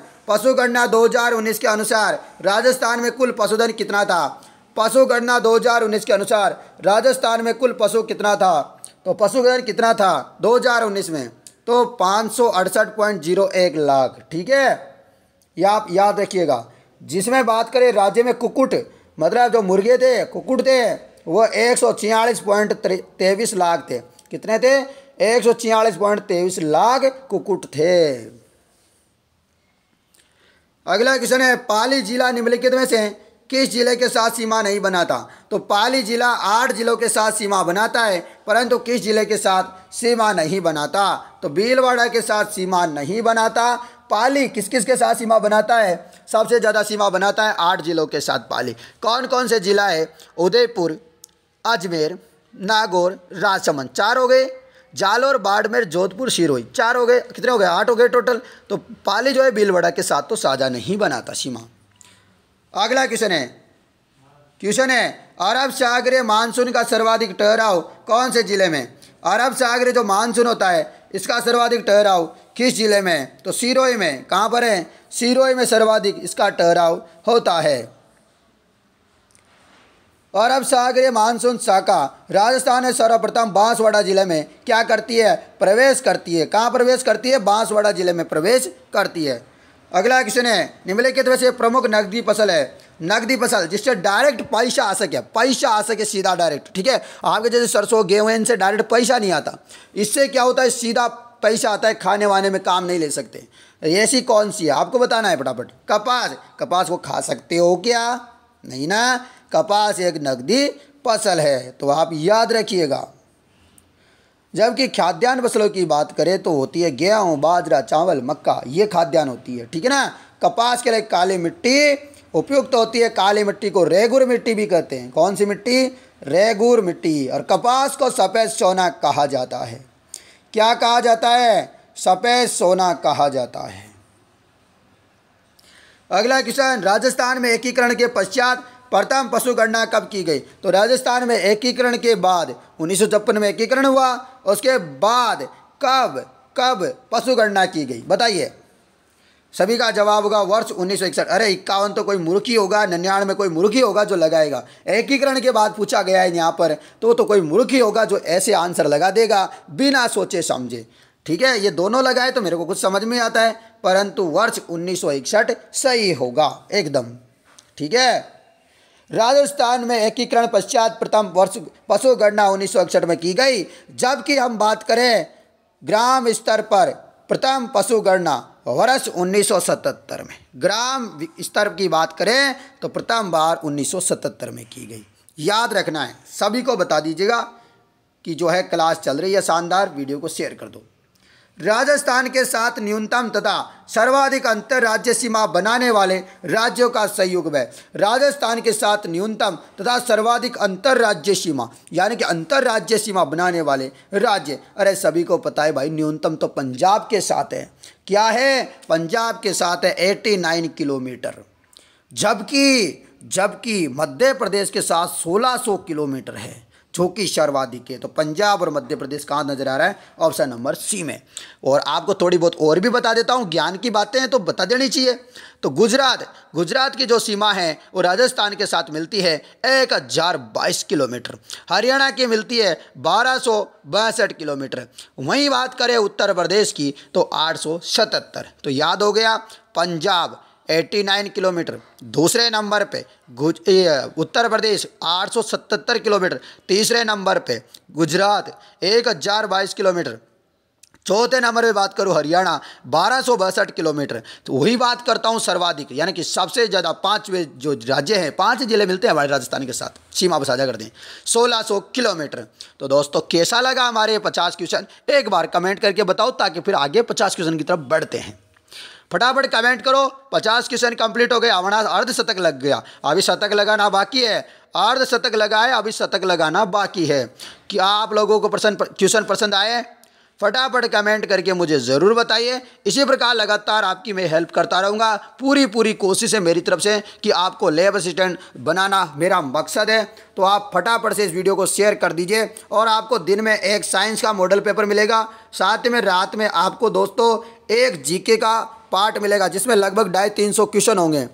A: दो हजार 2019 के अनुसार राजस्थान में कुल पशुधन कितना था दो हजार 2019 के अनुसार राजस्थान में कुल पशु कितना था तो पशुधन कितना था 2019 में तो पाँच लाख ठीक है या आप याद रखिएगा जिसमें बात करें राज्य में कुकुट मतलब जो मुर्गे थे कुकुट थे वो एक सौ छियालीस पॉइंट लाख थे कितने थे एक सौ छियालीस पॉइंट लाख कुकुट थे अगला क्वेश्चन है पाली जिला निम्नलिखित में से किस जिले के साथ सीमा नहीं बनाता तो पाली जिला आठ जिलों के साथ सीमा बनाता है परंतु किस जिले के साथ सीमा नहीं बनाता तो भीलवाड़ा के साथ सीमा नहीं बनाता पाली किस किस के साथ सीमा बनाता है सबसे ज़्यादा सीमा बनाता है आठ जिलों के साथ पाली कौन कौन से जिला है उदयपुर अजमेर नागौर राजसमंद चार हो गए जालोर बाड़मेर जोधपुर सिरोही चार हो गए कितने हो गए आठ हो गए टोटल तो पाली जो है बिलवड़ा के साथ तो साझा नहीं बनाता सीमा अगला क्वेश्चन है क्वेश्चन है अरब सागर मानसून का सर्वाधिक ठहराव कौन से जिले में अरब सागर जो मानसून होता है इसका सर्वाधिक ठहराव किस जिले में तो सिरोई में कहाँ पर है सिरोई में सर्वाधिक इसका ठहराव होता है और अब सागरीय मानसून शाखा राजस्थान में सर्वप्रथम बांसवाड़ा जिले में क्या करती है प्रवेश करती है कहाँ प्रवेश करती है बांसवाड़ा जिले में प्रवेश करती है अगला क्वेश्चन है निम्नलिखित में से प्रमुख नकदी फसल है नकदी फसल जिससे डायरेक्ट पैसा आ सके पैसा आ सके सीधा डायरेक्ट ठीक है आपके जैसे सरसों गेहूं इनसे डायरेक्ट पैसा नहीं आता इससे क्या होता है सीधा पैसा आता है खाने वाने में काम नहीं ले सकते ऐसी कौन सी है आपको बताना है फटाफट कपास कपास को खा सकते हो क्या नहीं ना कपास एक नकदी फसल है तो आप याद रखिएगा जबकि खाद्यान्न फसलों की बात करें तो होती है गेहूँ बाजरा चावल मक्का ये खाद्यान्न होती है ठीक है ना कपास के लिए काली मिट्टी उपयुक्त होती है काली मिट्टी को रेगुर मिट्टी भी कहते हैं कौन सी मिट्टी रेगुर मिट्टी और कपास को सफ़ेद सोना कहा जाता है क्या कहा जाता है सफ़ेद सोना कहा जाता है अगला क्वेश्चन राजस्थान में एकीकरण के पश्चात प्रथम पशु गणना कब की गई तो राजस्थान में एकीकरण के बाद उन्नीस में एकीकरण हुआ उसके बाद कब कब पशु गणना की गई बताइए सभी का जवाब होगा वर्ष उन्नीस अरे इक्यावन तो कोई मूर्खी होगा नन्याण में कोई मूर्खी होगा जो लगाएगा एकीकरण के बाद पूछा गया है यहाँ पर तो तो कोई मूर्खी होगा जो ऐसे आंसर लगा देगा बिना सोचे समझे ठीक है ये दोनों लगाए तो मेरे को कुछ समझ में आता है परंतु वर्ष उन्नीस सही होगा एकदम ठीक है राजस्थान में एकीकरण पश्चात प्रथम वर्ष पशु गणना उन्नीस में की गई जबकि हम बात करें ग्राम स्तर पर प्रथम पशु गणना वर्ष 1977 में ग्राम स्तर की बात करें तो प्रथम बार 1977 में की गई याद रखना है सभी को बता दीजिएगा कि जो है क्लास चल रही है शानदार वीडियो को शेयर कर दो राजस्थान के साथ न्यूनतम तथा सर्वाधिक अंतर राज्य सीमा बनाने वाले राज्यों का संयुग है राजस्थान के साथ न्यूनतम तथा सर्वाधिक अंतर राज्य सीमा यानी कि अंतर राज्य सीमा बनाने वाले राज्य अरे सभी को पता है भाई न्यूनतम तो पंजाब के साथ है क्या है पंजाब के साथ है नाइन किलोमीटर जबकि जबकि मध्य प्रदेश के साथ सौ किलोमीटर है जो कि सर्वाधिक है तो पंजाब और मध्य प्रदेश कहाँ नजर आ रहा है ऑप्शन नंबर सी में और आपको थोड़ी बहुत और भी बता देता हूँ ज्ञान की बातें हैं तो बता देनी चाहिए तो गुजरात गुजरात की जो सीमा है वो राजस्थान के साथ मिलती है एक हज़ार बाईस किलोमीटर हरियाणा की मिलती है बारह सौ बासठ किलोमीटर वहीं बात करें उत्तर प्रदेश की तो आठ सौ सतहत्तर तो याद हो गया पंजाब 89 किलोमीटर दूसरे नंबर पे गुज उत्तर प्रदेश 877 किलोमीटर तीसरे नंबर पे गुजरात 1022 किलोमीटर चौथे नंबर पे बात करूँ हरियाणा बारह किलोमीटर तो वही बात करता हूँ सर्वाधिक यानी कि सबसे ज़्यादा पाँचवें जो राज्य हैं पाँच जिले मिलते हैं हमारे राजस्थान के साथ सीमा पर साझा कर दें 1600 किलोमीटर तो दोस्तों कैसा लगा हमारे पचास क्वेश्चन एक बार कमेंट करके बताओ ताकि फिर आगे पचास क्वेश्चन की तरफ बढ़ते हैं फटाफट कमेंट करो पचास क्वेश्चन कंप्लीट हो गए हमारा अर्ध शतक लग गया अभी शतक लगाना बाकी है अर्ध शतक अभी शतक लगाना बाकी है क्या आप लोगों को प्रसन्न क्वेश्चन पसंद आए फटाफट कमेंट करके मुझे ज़रूर बताइए इसी प्रकार लगातार आपकी मैं हेल्प करता रहूँगा पूरी पूरी कोशिश है मेरी तरफ से कि आपको लेब असिस्टेंट बनाना मेरा मकसद है तो आप फटाफट से इस वीडियो को शेयर कर दीजिए और आपको दिन में एक साइंस का मॉडल पेपर मिलेगा साथ में रात में आपको दोस्तों एक जीके का पार्ट मिलेगा जिसमें लगभग ढाई तीन सौ क्वेश्चन होंगे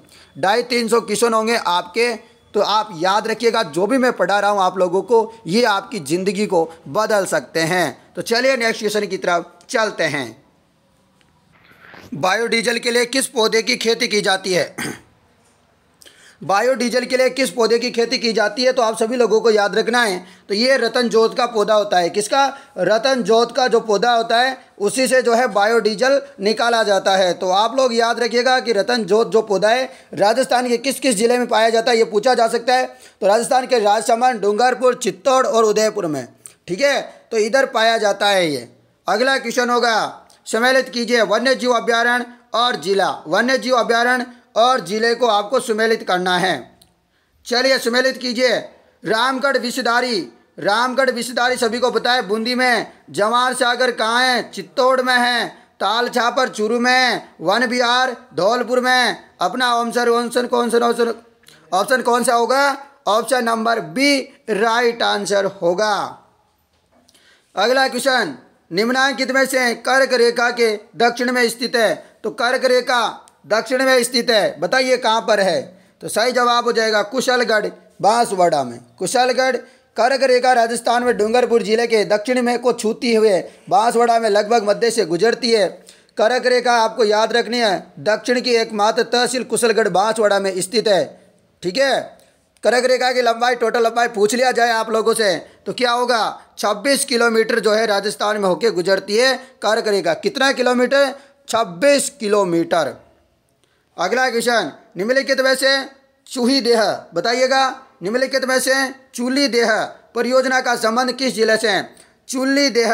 A: ढाई तीन सौ क्वेश्चन होंगे आपके तो आप याद रखिएगा जो भी मैं पढ़ा रहा हूँ आप लोगों को ये आपकी ज़िंदगी को बदल सकते हैं तो चलिए नेक्स्ट क्वेश्चन की तरफ चलते हैं बायोडीजल के लिए किस पौधे की खेती की जाती है बायोडीजल के लिए किस पौधे की खेती की जाती है तो आप सभी लोगों को याद रखना है तो ये रतन जोत का पौधा होता है किसका रतन जोत का जो पौधा होता है उसी से जो है बायोडीजल निकाला जाता है तो आप लोग याद रखिएगा कि रतन जोत जो पौधा है राजस्थान के किस किस ज़िले में पाया जाता है ये पूछा जा सकता है तो राजस्थान के राजसमंद डूंगरपुर चित्तौड़ और उदयपुर में ठीक है तो इधर पाया जाता है ये अगला क्वेश्चन होगा सम्मिलित कीजिए वन्य जीव अभ्यारण्य और जिला वन्य जीव अभ्यारण्य और ज़िले को आपको सुमेलित करना है चलिए सुमेलित कीजिए रामगढ़ विषधारी रामगढ़ विषधारी सभी को बताए बूंदी में जवाहर सागर कहाँ है चित्तौड़ में है ताल छापर चूरू में वन बिहार धौलपुर में अपना ऑप्शन ऑप्शन कौन सा ऑप्शन ऑप्शन कौन सा होगा option number B right answer होगा अगला क्वेश्चन निम्नांकित में से कर्क रेखा के दक्षिण में स्थित है तो कर्क रेखा दक्षिण में स्थित है बताइए कहाँ पर है तो सही जवाब हो जाएगा कुशलगढ़ बांसवाड़ा में कुशलगढ़ कर्क रेखा राजस्थान में डूंगरपुर जिले के दक्षिण में को छूती हुए बांसवाड़ा में लगभग मध्य से गुजरती है कर्क रेखा आपको याद रखनी है दक्षिण की एकमात्र तहसील कुशलगढ़ बांसवाड़ा में स्थित है ठीक है कर्क रेखा की लंबाई टोटल लंबाई पूछ लिया जाए आप लोगों से तो क्या होगा 26 किलोमीटर जो है राजस्थान में होके गुजरती है कर्क रेखा कितना किलोमीटर 26 किलोमीटर अगला क्वेश्चन निम्नलिखित में से चूही देह बताइएगा निम्नलिखित में से चूली देह परियोजना का संबंध किस जिले से है चूली देह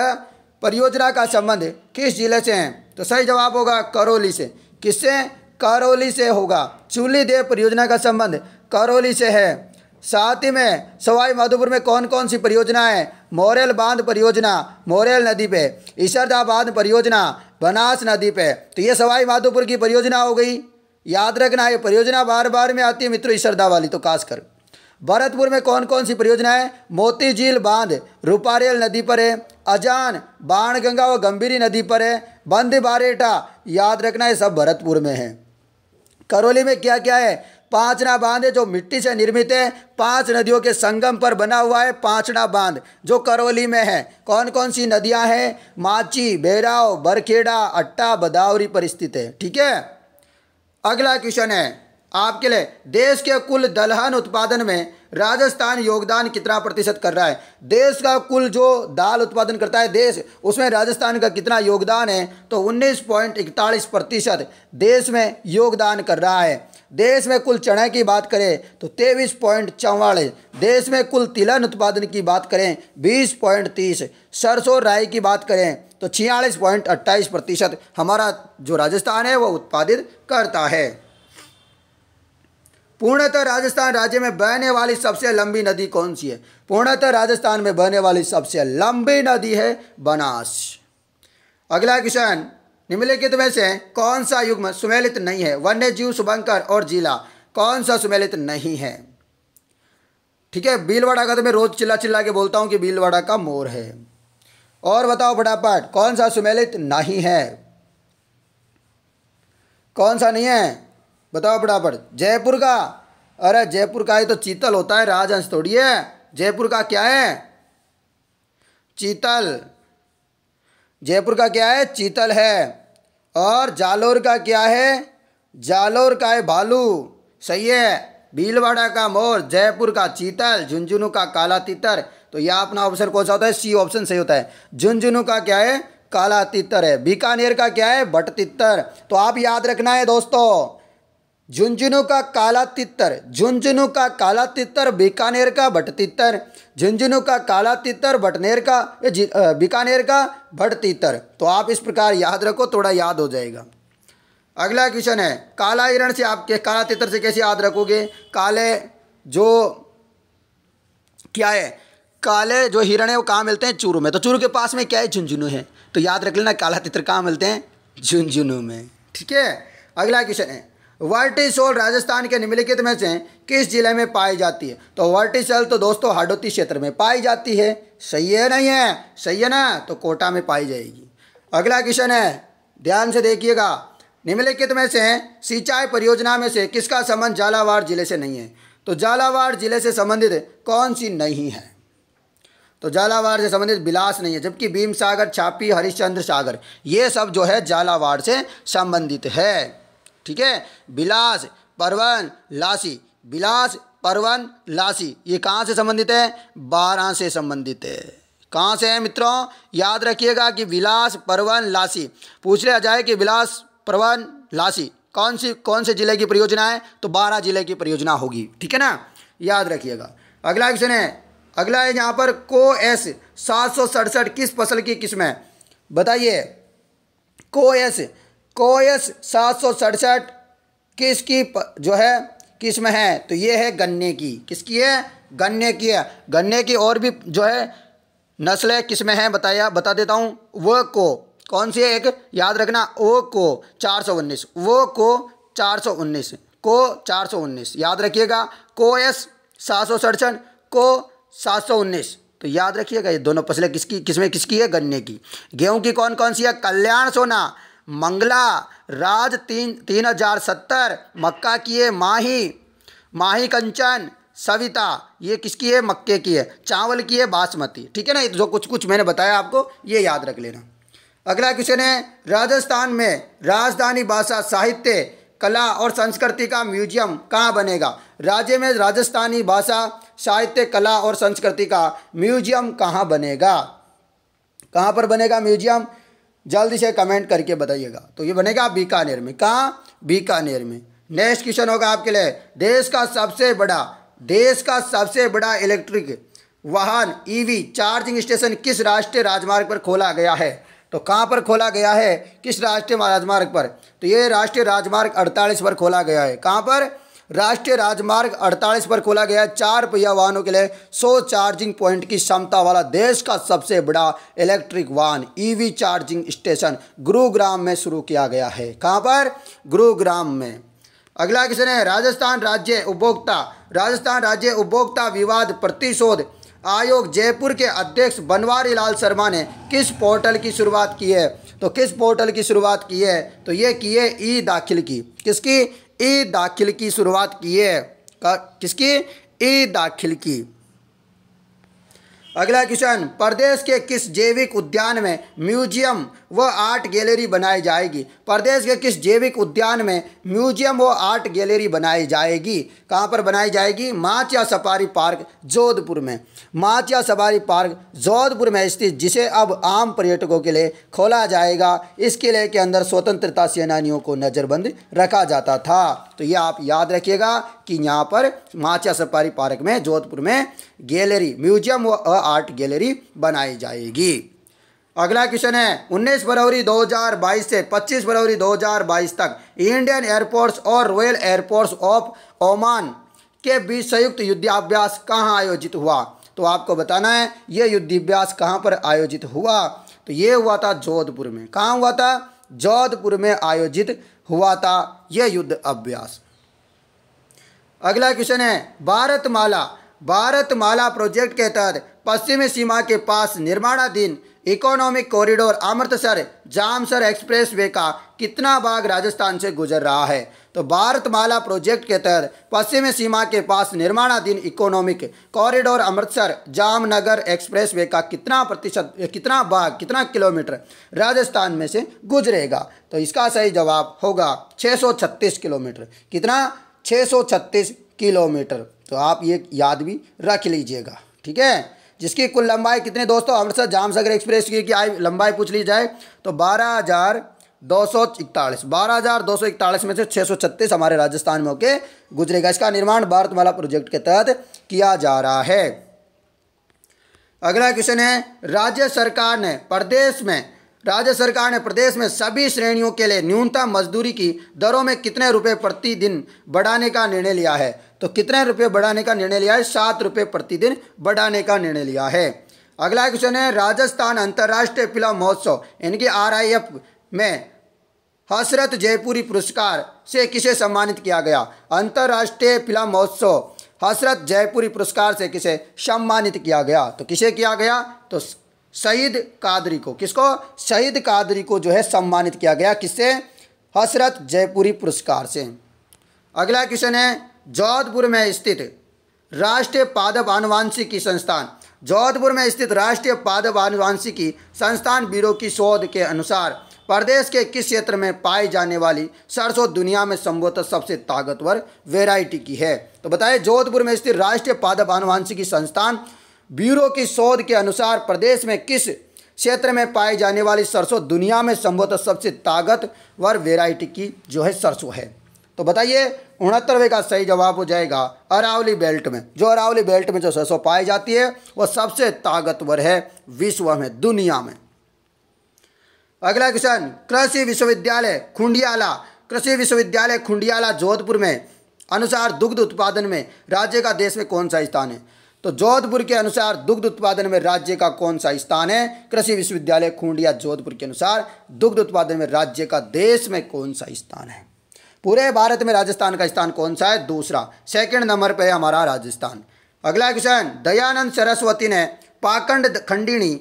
A: परियोजना का संबंध किस जिले से है तो सही जवाब होगा करौली से किससे करौली से होगा चूली देह परियोजना का संबंध करौली से है साथ ही में सवाई माधोपुर में कौन कौन सी परियोजना है मोरेल बांध परियोजना मोरेल नदी पे ईशरदा बांध परियोजना बनास नदी पे तो ये सवाई माधोपुर की परियोजना हो गई याद रखना है परियोजना बार बार में आती है मित्रों ईश्वरदा वाली तो खास कर भरतपुर में कौन कौन सी परियोजना है मोती झील बांध रूपारेल नदी पर है अजान बाणगंगा व गंभीरी नदी पर है बंद बारेटा याद रखना है सब भरतपुर में है करौली में क्या क्या है पांचना बांध है जो मिट्टी से निर्मित है पांच नदियों के संगम पर बना हुआ है पांचना बांध जो करौली में है कौन कौन सी नदियां हैं माची बेराव बरखेड़ा अट्टा बदावरी पर स्थित है ठीक है अगला क्वेश्चन है आपके लिए देश के कुल दलहन उत्पादन में राजस्थान योगदान कितना प्रतिशत कर रहा है देश का कुल जो दाल उत्पादन करता है देश उसमें राजस्थान का कितना योगदान है तो उन्नीस पॉइंट इकतालीस प्रतिशत देश में योगदान कर रहा है देश में कुल चने की बात करें तो तेईस पॉइंट चौवालीस देश में कुल तिलन उत्पादन की बात करें बीस पॉइंट तीस सरसों राई की बात करें तो छियालीस पॉइंट अट्ठाईस प्रतिशत हमारा जो राजस्थान है वह उत्पादित करता है पूर्णतः राजस्थान राज्य में बहने वाली सबसे लंबी नदी कौन सी है पूर्णतः राजस्थान में बहने वाली सबसे लंबी नदी है बनास अगला क्वेश्चन निम्नलिखित में से कौन सा युग्म सुमेलित नहीं है वन्य जीव शुभंकर और जिला कौन सा सुमेलित नहीं है ठीक है बीलवाड़ा का तो मैं रोज चिल्ला चिल्ला के बोलता हूँ कि बीलवाड़ा का मोर है और बताओ फटाफट कौन सा सुमेलित नहीं है कौन सा नहीं है बताओ फटाफट जयपुर का अरे जयपुर का ही तो चीतल होता है राजहंस थोड़ी है जयपुर का क्या है चीतल जयपुर का क्या है चीतल है और जालोर का क्या है जालोर का है भालू सही है भीलवाड़ा का मोर जयपुर का चीतल झुंझुनू का काला तितर तो यह अपना ऑप्शन कौन सा होता है सी ऑप्शन सही होता है झुंझुनू का क्या है काला तितर है बीकानेर का क्या है बट तितर तो आप याद रखना है दोस्तों झुंझुनू का काला तितर झुंझुनू का काला तितर बीकानेर का बट तितर झुंझुनू का काला तितर बटनेर का बीकानेर का भट तितर तो आप इस प्रकार याद रखो थोड़ा याद हो जाएगा अगला क्वेश्चन है काला हिरण से आप काला तितर से कैसे याद रखोगे काले जो क्या है काले जो हिरण है वो कहाँ मिलते हैं चूरू में तो चूरू के पास में क्या है झुंझुनू है तो याद रख लेना काला तितर कहाँ मिलते हैं झुंझुनू में ठीक है अगला क्वेश्चन है वर्टिसल राजस्थान के निम्नलिखित में से किस जिले में पाई जाती है तो वर्टिसल तो दोस्तों हाडोती क्षेत्र में पाई जाती है सही है नहीं है सही है ना तो कोटा में पाई जाएगी अगला क्वेश्चन है ध्यान से देखिएगा निम्नलिखित में से सिंचाई परियोजना में से किसका संबंध झालावाड़ जिले से नहीं है तो झालावाड़ जिले से संबंधित कौन सी नहीं है तो झालावाड़ से संबंधित बिलास नहीं है जबकि भीम सागर छापी हरिश्चंद्र सागर ये सब जो है झालावाड़ से संबंधित है ठीक है बिलास परवन लासी बिलास परवन लासी ये कहाँ से संबंधित है बारह से संबंधित है कहाँ से है मित्रों याद रखिएगा कि विलास परवन लासी पूछ लिया जाए कि विलास परवन लासी कौन सी कौन से जिले की परियोजना है तो बारह जिले की परियोजना होगी ठीक है ना याद रखिएगा अगला क्वेश्चन है अगला है यहाँ पर को एस सात सौ सड़सठ किस फसल की किस्म है बताइए को एस कोयस सात सौ सड़सठ किसकी जो है किस्म है तो ये है गन्ने की किसकी है गन्ने की है गन्ने की और भी जो है नस्लें किस्में हैं बताया बता देता हूँ वो को कौन सी है एक याद रखना ओ को चार सौ उन्नीस वो को चार सौ उन्नीस को चार सौ उन्नीस याद रखिएगा को एस सात सौ सड़सठ को सात सौ उन्नीस तो याद रखिएगा ये दोनों फसलें किसकी किस्में किसकी है गन्ने की गेहूँ की कौन कौन सी है कल्याण सोना मंगला राज तीन तीन हजार सत्तर मक्का की है माही माही कंचन सविता ये किसकी है मक्के की है चावल की है बासमती ठीक है ना तो जो कुछ कुछ मैंने बताया आपको ये याद रख लेना अगला क्वेश्चन है राजस्थान में राजधानी भाषा साहित्य कला और संस्कृति का म्यूजियम कहाँ बनेगा राज्य में राजस्थानी भाषा साहित्य कला और संस्कृति का म्यूजियम कहाँ बनेगा कहाँ पर बनेगा म्यूजियम जल्दी से कमेंट करके बताइएगा तो ये बनेगा बीकानेर में कहाँ बीकानेर में नेक्स्ट क्वेश्चन होगा आपके लिए देश का सबसे बड़ा देश का सबसे बड़ा इलेक्ट्रिक वाहन ईवी चार्जिंग स्टेशन किस राष्ट्रीय राजमार्ग पर खोला गया है तो कहाँ पर खोला गया है किस राष्ट्रीय राजमार्ग पर तो ये राष्ट्रीय राजमार्ग अड़तालीस पर खोला गया है कहाँ पर राष्ट्रीय राजमार्ग 48 पर खोला गया चार पहिया वाहनों के लिए 100 चार्जिंग पॉइंट की क्षमता वाला देश का सबसे बड़ा इलेक्ट्रिक वाहन EV e charging station Gurugram में शुरू किया गया है कहाँ पर गुरुग्राम में अगला क्वेश्चन है राजस्थान राज्य उपभोक्ता राजस्थान राज्य उपभोक्ता विवाद प्रतिशोध आयोग जयपुर के अध्यक्ष बनवारी लाल शर्मा ने किस पोर्टल की शुरुआत की है तो किस पोर्टल की शुरुआत की है तो ये की है ई दाखिल की किसकी ए दाखिल की शुरुआत की है किसकी ए दाखिल की अगला क्वेश्चन प्रदेश के किस जैविक उद्यान में म्यूजियम व आर्ट गैलरी बनाई जाएगी प्रदेश के किस जैविक उद्यान में म्यूजियम व आर्ट गैलरी बनाई जाएगी कहाँ पर बनाई जाएगी माचिया सफारी पार्क जोधपुर में माचिया सफारी पार्क जोधपुर में स्थित जिसे अब आम पर्यटकों के लिए खोला जाएगा इस किले के अंदर स्वतंत्रता सेनानियों को नज़रबंद रखा जाता था तो ये आप याद रखिएगा कि यहाँ पर माचा सफारी पार्क में जोधपुर में गैलरी म्यूजियम व आर्ट गैलरी बनाई जाएगी अगला क्वेश्चन है 19 फरवरी 2022 से 25 फरवरी 2022 तक इंडियन एयरफोर्स और रॉयल एयरफोर्स ऑफ ओमान के बीच संयुक्त युद्धाभ्यास कहाँ आयोजित हुआ तो आपको बताना है ये युद्धाभ्यास कहाँ पर आयोजित हुआ तो ये हुआ था जोधपुर में कहाँ हुआ था जोधपुर में आयोजित हुआ था यह युद्ध अभ्यास अगला क्वेश्चन है भारत माला भारत माला प्रोजेक्ट के तहत पश्चिमी सीमा के पास निर्माणाधीन economic corridor Amritsar Jamsar expressway का कितना भाग राजस्थान से गुजर रहा है तो भारत माला प्रोजेक्ट के तहत पश्चिमी सीमा के पास निर्माणाधीन economic corridor Amritsar Jamnagar expressway का कितना प्रतिशत कितना भाग कितना किलोमीटर राजस्थान में से गुजरेगा तो इसका सही जवाब होगा छः किलोमीटर कितना 636 किलोमीटर तो आप ये याद भी रख लीजिएगा ठीक है जिसकी कुल लंबाई कितने दोस्तों अमृतसर जामसागर एक्सप्रेस की आई लंबाई पूछ ली जाए तो बारह हज़ार दो सौ इकतालीस बारह हज़ार दो सौ इकतालीस में से छः सौ छत्तीस हमारे राजस्थान में होके गुजरेगा इसका निर्माण भारतमाला प्रोजेक्ट के तहत किया जा रहा है अगला क्वेश्चन है राज्य सरकार ने प्रदेश में राज्य सरकार ने प्रदेश में सभी श्रेणियों के लिए न्यूनतम मजदूरी की दरों में कितने रुपए प्रतिदिन बढ़ाने का निर्णय लिया है तो कितने रुपए बढ़ाने का निर्णय लिया है सात रुपये प्रतिदिन बढ़ाने का निर्णय लिया है अगला क्वेश्चन है राजस्थान अंतर्राष्ट्रीय फिल्म महोत्सव यानी कि आर में हसरत जयपुरी पुरस्कार से किसे सम्मानित किया गया अंतर्राष्ट्रीय फिल्म महोत्सव हसरत जयपुरी पुरस्कार से किसे सम्मानित किया गया तो किसे किया गया तो सईद कादरी को किसको शहीद कादरी को जो है सम्मानित किया गया किससे हसरत जयपुरी पुरस्कार से अगला क्वेश्चन है जोधपुर में स्थित राष्ट्रीय पादप आनुवांशिकी संस्थान जोधपुर में स्थित राष्ट्रीय पादप आनुवांशिकी संस्थान ब्यूरो की शोध के अनुसार प्रदेश के किस क्षेत्र में पाई जाने वाली सरसों दुनिया में संभवतः सबसे ताकतवर वेराइटी की है तो बताइए जोधपुर में स्थित राष्ट्रीय पादप आनुवांशिकी संस्थान ब्यूरो की शोध के अनुसार प्रदेश में किस क्षेत्र में पाई जाने वाली सरसों दुनिया में संभवतः सबसे ताकतवर वेराइटी की जो है सरसों है तो बताइए उनहत्तरवे का सही जवाब हो जाएगा अरावली बेल्ट में जो अरावली बेल्ट में जो सरसों पाई जाती है वह सबसे ताकतवर है विश्व में दुनिया में अगला क्वेश्चन कृषि विश्वविद्यालय खुंडियाला कृषि विश्वविद्यालय खुंडियाला जोधपुर में अनुसार दुग्ध उत्पादन में राज्य का देश में कौन सा स्थान है तो जोधपुर के अनुसार दुग्ध उत्पादन में राज्य का कौन सा स्थान है कृषि विश्वविद्यालय खूंडिया जोधपुर के अनुसार दुग्ध उत्पादन में राज्य का देश में कौन सा स्थान है पूरे भारत में राजस्थान का स्थान कौन सा है दूसरा सेकंड नंबर पर है हमारा राजस्थान अगला क्वेश्चन दयानंद सरस्वती ने पाखंड खंडिनी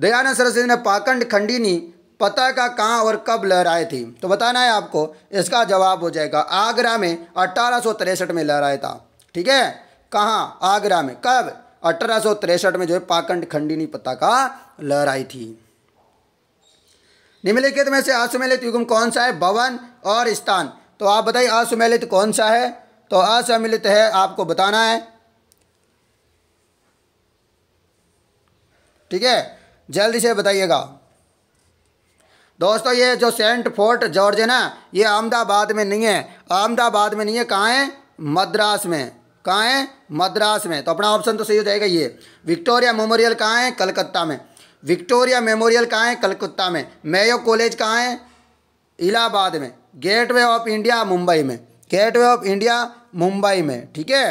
A: दयानंद सरस्वती ने पाखंड खंडिनी पता का कहाँ और कब लहराए थी तो बताना है आपको इसका जवाब हो जाएगा आगरा में अट्ठारह में लहराया था ठीक है कहाँ आगरा में कब अठारह में जो है पाखंड खंडिनी पता का लहराई थी निम्नलिखित में से असुमेलित युगम कौन सा है भवन और स्थान तो आप बताइए असुमेलित कौन सा है तो असम्मिलित है आपको बताना है ठीक है जल्दी से बताइएगा दोस्तों ये जो सेंट फोर्ट जॉर्ज है ना ये अहमदाबाद में नहीं है अहमदाबाद में नहीं है कहाँ है मद्रास में कहाँ है मद्रास में तो अपना ऑप्शन तो सही हो जाएगा ये विक्टोरिया मेमोरियल कहाँ है कलकत्ता में विक्टोरिया मेमोरियल कहाँ है कलकत्ता में मेयो कॉलेज कहाँ है इलाहाबाद में गेटवे ऑफ इंडिया मुंबई में गेटवे ऑफ इंडिया मुंबई में ठीक है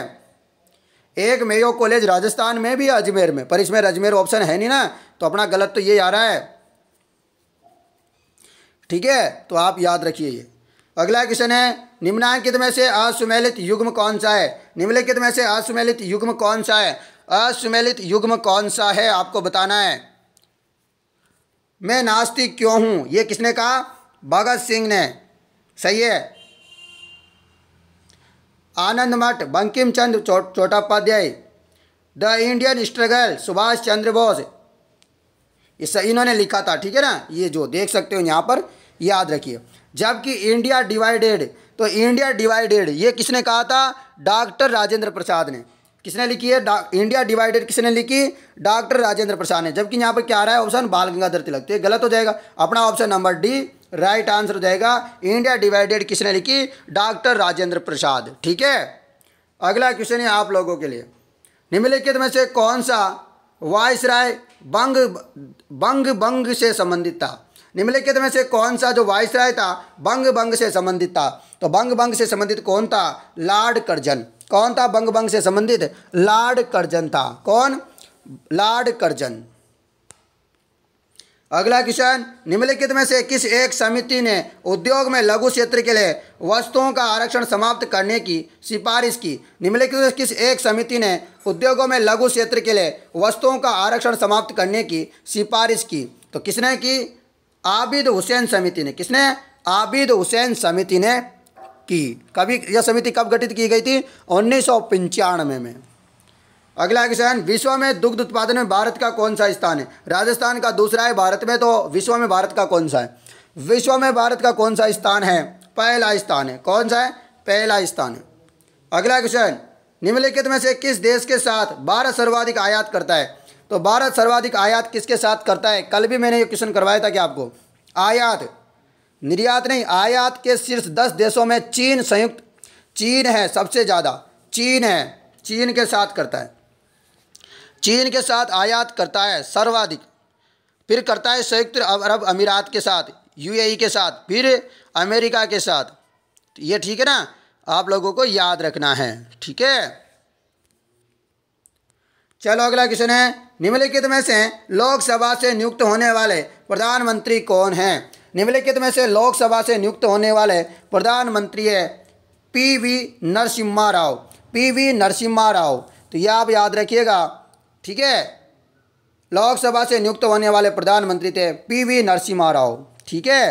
A: एक मेयो कॉलेज राजस्थान में भी अजमेर में पर इसमें अजमेर ऑप्शन है नहीं ना तो अपना गलत तो ये आ रहा है ठीक है तो आप याद रखिए ये अगला क्वेश्चन है निम्नांकित में से असुमेलित युग्म कौन सा है निम्नलिखित में से असुमेलित युग्म कौन सा है असुमेलित युग्म कौन सा है आपको बताना है मैं नास्तिक क्यों हूं यह किसने कहा भगत सिंह ने सही है आनंद मठ बंकिम चंद्र चो, the Indian struggle Subhash Chandra Bose इस इन्होंने लिखा था ठीक है ना ये जो देख सकते हो यहाँ पर याद रखिए जबकि इंडिया डिवाइडेड तो इंडिया डिवाइडेड ये किसने कहा था डॉक्टर राजेंद्र प्रसाद ने किसने लिखी है इंडिया डिवाइडेड किसने लिखी डॉक्टर राजेंद्र प्रसाद ने जबकि यहाँ पर क्या आ रहा है ऑप्शन बाल गंगाधर तिलक तो ये गलत हो जाएगा अपना option number D right answer हो जाएगा इंडिया डिवाइडेड किसने लिखी डॉक्टर राजेंद्र प्रसाद ठीक है अगला क्वेश्चन है आप लोगों के लिए निम्नलिखित में से कौन सा राय बंग बंग बंग से संबंधित था निम्नलिखित में से कौन सा जो वाइस राय था बंग बंग से संबंधित था तो बंग बंग से संबंधित कौन था लार्ड कर्जन कौन था बंग बंग से संबंधित लार्ड कर्जन था कौन लॉर्ड कर्जन अगला क्वेश्चन निम्नलिखित में से किस एक समिति ने उद्योग में लघु क्षेत्र के लिए वस्तुओं का आरक्षण समाप्त करने की सिफारिश की निम्नलिखित में किस एक समिति ने उद्योगों में लघु क्षेत्र के लिए वस्तुओं का आरक्षण समाप्त करने की सिफारिश की तो किसने की आबिद हुसैन समिति ने किसने आबिद हुसैन समिति ने की कभी यह समिति कब गठित की गई थी उन्नीस सौ पंचानवे में अगला क्वेश्चन विश्व में दुग्ध उत्पादन में भारत का कौन सा स्थान है राजस्थान का दूसरा है भारत में तो विश्व में भारत का कौन सा है विश्व में भारत का कौन सा स्थान है पहला स्थान है कौन सा है पहला स्थान है अगला क्वेश्चन निम्नलिखित में से किस देश के साथ भारत सर्वाधिक आयात करता है तो भारत सर्वाधिक आयात किसके साथ करता है कल भी मैंने ये क्वेश्चन करवाया था कि आपको आयात निर्यात नहीं आयात के शीर्ष दस देशों में चीन संयुक्त चीन है सबसे ज़्यादा चीन है चीन के साथ करता है चीन के साथ आयात करता है सर्वाधिक फिर करता है संयुक्त अरब अमीरात के साथ यूएई के साथ फिर अमेरिका के साथ तो ये ठीक है ना आप लोगों को याद रखना है ठीक है चलो अगला क्वेश्चन है निम्नलिखित में से लोकसभा से नियुक्त होने वाले प्रधानमंत्री कौन है निम्नलिखित में से लोकसभा से नियुक्त होने वाले प्रधानमंत्री है P V Narasimha Rao P V Narasimha Rao तो यह आप याद रखिएगा ठीक है लोकसभा से नियुक्त होने वाले प्रधानमंत्री थे पी वी नरसिम्हा राव ठीक है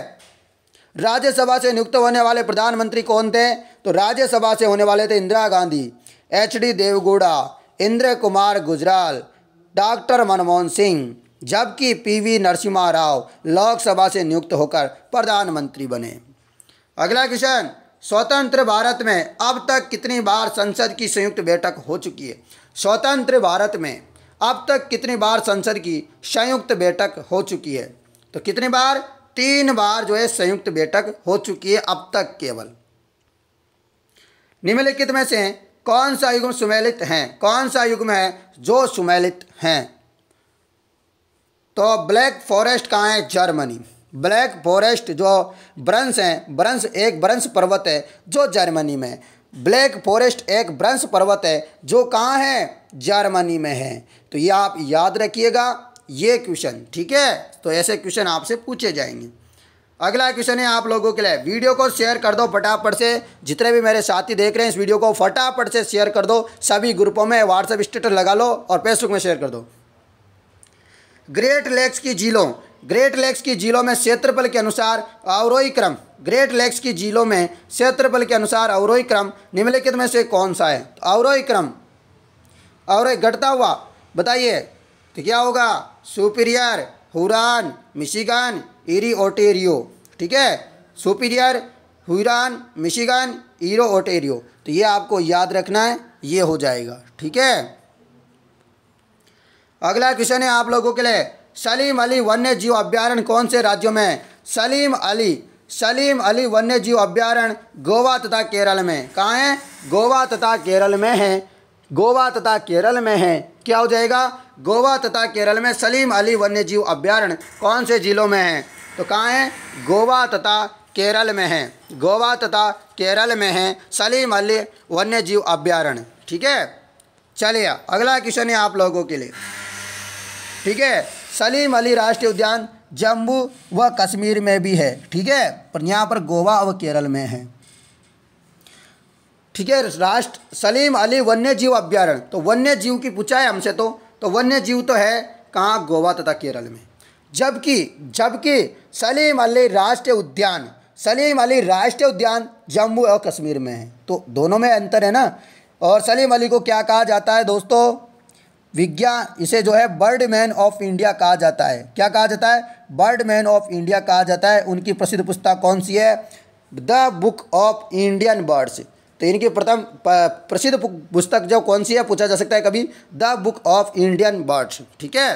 A: राज्यसभा से नियुक्त होने वाले प्रधानमंत्री कौन थे तो राज्यसभा से होने वाले थे Indira Gandhi H D Deve Gowda Inder Kumar Gujral doctor Manmohan Singh जबकि पीवी नरसिम्हा राव लोकसभा से नियुक्त होकर प्रधानमंत्री बने अगला क्वेश्चन स्वतंत्र भारत में अब तक कितनी बार संसद की संयुक्त बैठक हो चुकी है स्वतंत्र भारत में अब तक कितनी बार संसद की संयुक्त बैठक हो चुकी है तो कितनी बार तीन बार जो है संयुक्त बैठक हो चुकी है अब तक केवल निम्नलिखित में से कौन सा युग्म सुमेलित हैं कौन सा युग्म है जो सुमेलित हैं तो ब्लैक फॉरेस्ट कहाँ है जर्मनी ब्लैक फॉरेस्ट जो ब्रंश हैं ब्रंश एक ब्रंश पर्वत है जो जर्मनी में ब्लैक फॉरेस्ट एक ब्रंश पर्वत है जो कहाँ है जर्मनी में है तो ये आप याद रखिएगा ये क्वेश्चन ठीक है तो ऐसे क्वेश्चन आपसे पूछे जाएंगे अगला क्वेश्चन है आप लोगों के लिए वीडियो को शेयर कर दो फटाफट से जितने भी मेरे साथी देख रहे हैं इस वीडियो को फटाफट से शेयर कर दो सभी ग्रुपों में व्हाट्सएप स्टेटस लगा लो और फेसबुक में शेयर कर दो ग्रेट लेक्स की झीलों ग्रेट लेक्स की झीलों में क्षेत्रफल के अनुसार अवरोही क्रम ग्रेट लेक्स की झीलों में क्षेत्रफल के अनुसार अवरोही क्रम निम्नलिखित में से कौन सा है तो अवरोही क्रम अवरोही घटता हुआ बताइए तो क्या होगा सुपीरियर हुरान मिशिगान इरी ओटेरियो ठीक है सुपीरियर हुरान मिशिगन ईरो ओटेरियो तो ये आपको याद रखना है ये हो जाएगा ठीक है अगला क्वेश्चन है आप लोगों के लिए सलीम अली वन्य जीव अभ्यारण्य कौन से राज्यों में है सलीम अली सलीम अली वन्य जीव अभ्यारण गोवा तथा केरल में कहाँ है गोवा तथा केरल में है गोवा तथा केरल में है क्या हो जाएगा गोवा तथा केरल में सलीम अली वन्य जीव अभ्यारण्य कौन से जिलों में है तो कहाँ हैं गोवा तथा केरल में हैं गोवा तथा केरल में हैं सलीम अली वन्य जीव अभ्यारण्य ठीक है चलिए अगला क्वेश्चन है आप लोगों के लिए ठीक है सलीम अली राष्ट्रीय उद्यान जम्मू व कश्मीर में भी है ठीक है पर यहाँ पर गोवा व केरल में है ठीक है राष्ट्र सलीम अली वन्य जीव अभ्यारण्य तो वन्य जीव की पूछा है हमसे तो तो वन्य जीव तो है कहाँ गोवा तथा केरल में जबकि जबकि सलीम अली राष्ट्रीय उद्यान सलीम अली राष्ट्रीय उद्यान जम्मू और कश्मीर में है तो दोनों में अंतर है ना और सलीम अली को क्या कहा जाता है दोस्तों विज्ञान इसे जो है बर्ड मैन ऑफ इंडिया कहा जाता है क्या कहा जाता है बर्ड मैन ऑफ इंडिया कहा जाता है उनकी प्रसिद्ध पुस्तक कौन सी है the book of Indian birds तो इनकी प्रथम प्रसिद्ध पुस्तक जो कौन सी है पूछा जा सकता है कभी the book of Indian birds ठीक है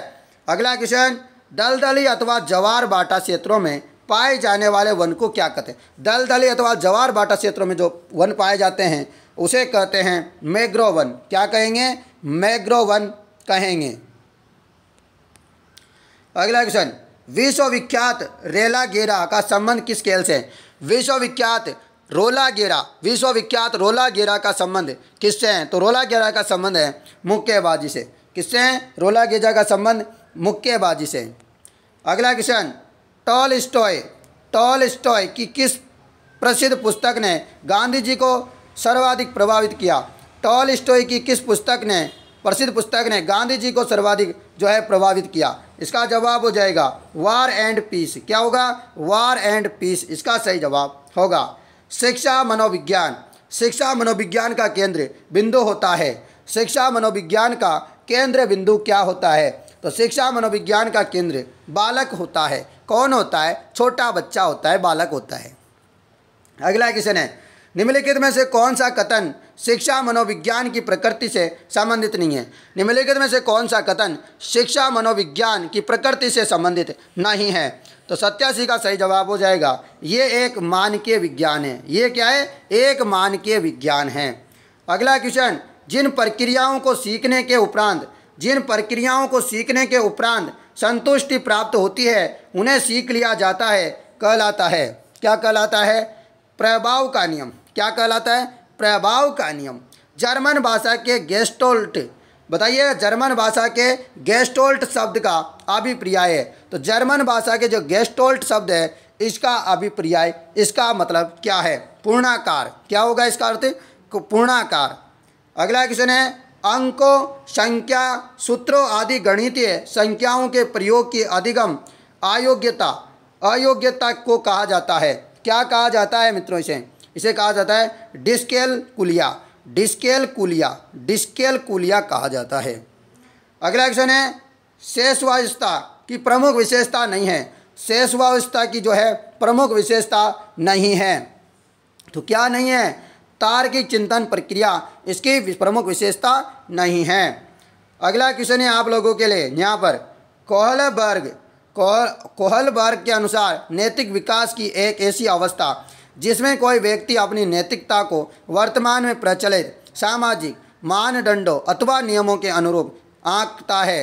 A: अगला क्वेश्चन दलदली अथवा जवार बाटा क्षेत्रों में पाए जाने वाले वन को क्या कहते हैं दलदली अथवा जवार बाटा क्षेत्रों में जो वन पाए जाते हैं उसे कहते हैं मैग्रो वन क्या कहेंगे मैग्रो वन कहेंगे अगला क्वेश्चन विश्वविख्यात रेला गेरा का संबंध किस खेल से विश्वविख्यात रोला गेरा विश्वविख्यात रोला गेरा का संबंध किससे है तो रोला गेरा का संबंध है मुक्केबाजी से किससे है रोला गेजा का संबंध मुक्केबाजी से अगला question Tolstoy Tolstoy की किस प्रसिद्ध पुस्तक ने गांधी जी को सर्वाधिक प्रभावित किया टॉल स्टॉय की किस पुस्तक ने प्रसिद्ध पुस्तक ने गांधी जी को सर्वाधिक जो है प्रभावित किया इसका जवाब हो जाएगा वार एंड पीस क्या होगा वार एंड पीस इसका सही जवाब होगा शिक्षा मनोविज्ञान शिक्षा मनोविज्ञान का केंद्र बिंदु होता है शिक्षा मनोविज्ञान का केंद्र बिंदु क्या होता है तो शिक्षा मनोविज्ञान का केंद्र बालक होता है कौन होता है छोटा बच्चा होता है बालक होता है अगला क्वेश्चन है निम्नलिखित में से कौन सा कथन शिक्षा मनोविज्ञान की प्रकृति से संबंधित नहीं है निम्नलिखित में से कौन सा कथन शिक्षा मनोविज्ञान की प्रकृति से संबंधित नहीं है तो सत्यासी का सही जवाब हो जाएगा ये एक मानकीय विज्ञान है ये क्या है एक मानकीय विज्ञान है अगला क्वेश्चन जिन प्रक्रियाओं को सीखने के उपरांत जिन प्रक्रियाओं को सीखने के उपरांत संतुष्टि प्राप्त होती है उन्हें सीख लिया जाता है कहलाता है क्या कहलाता है प्रभाव का नियम क्या कहलाता है प्रभाव का नियम जर्मन भाषा के गेस्टोल्ट बताइए जर्मन भाषा के गेस्टोल्ट शब्द का अभिप्रियाय है तो जर्मन भाषा के जो गेस्टोल्ट शब्द है इसका अभिप्रियाय इसका मतलब क्या है पूर्णाकार क्या होगा इसका अर्थ पूर्णाकार अगला क्वेश्चन है अंकों संख्या सूत्रों आदि गणितीय संख्याओं के प्रयोग की अधिगम अयोग्यता अयोग्यता को कहा जाता है क्या कहा जाता है मित्रों इसे इसे कहा जाता है डिस्केल कुलिया डिस्केल कुलिया डिस्केल कुलिया कहा जाता है अगला क्वेश्चन है शेषवावस्था की प्रमुख विशेषता नहीं है शेषवावस्था की जो है प्रमुख विशेषता नहीं है तो क्या नहीं है तार की चिंतन प्रक्रिया इसकी प्रमुख विशेषता नहीं है अगला क्वेश्चन है आप लोगों के लिए यहाँ पर कोहलबर्ग कोहलबर्ग के अनुसार नैतिक विकास की एक ऐसी अवस्था जिसमें कोई व्यक्ति अपनी नैतिकता को वर्तमान में प्रचलित सामाजिक मानदंडों अथवा नियमों के अनुरूप आंकता है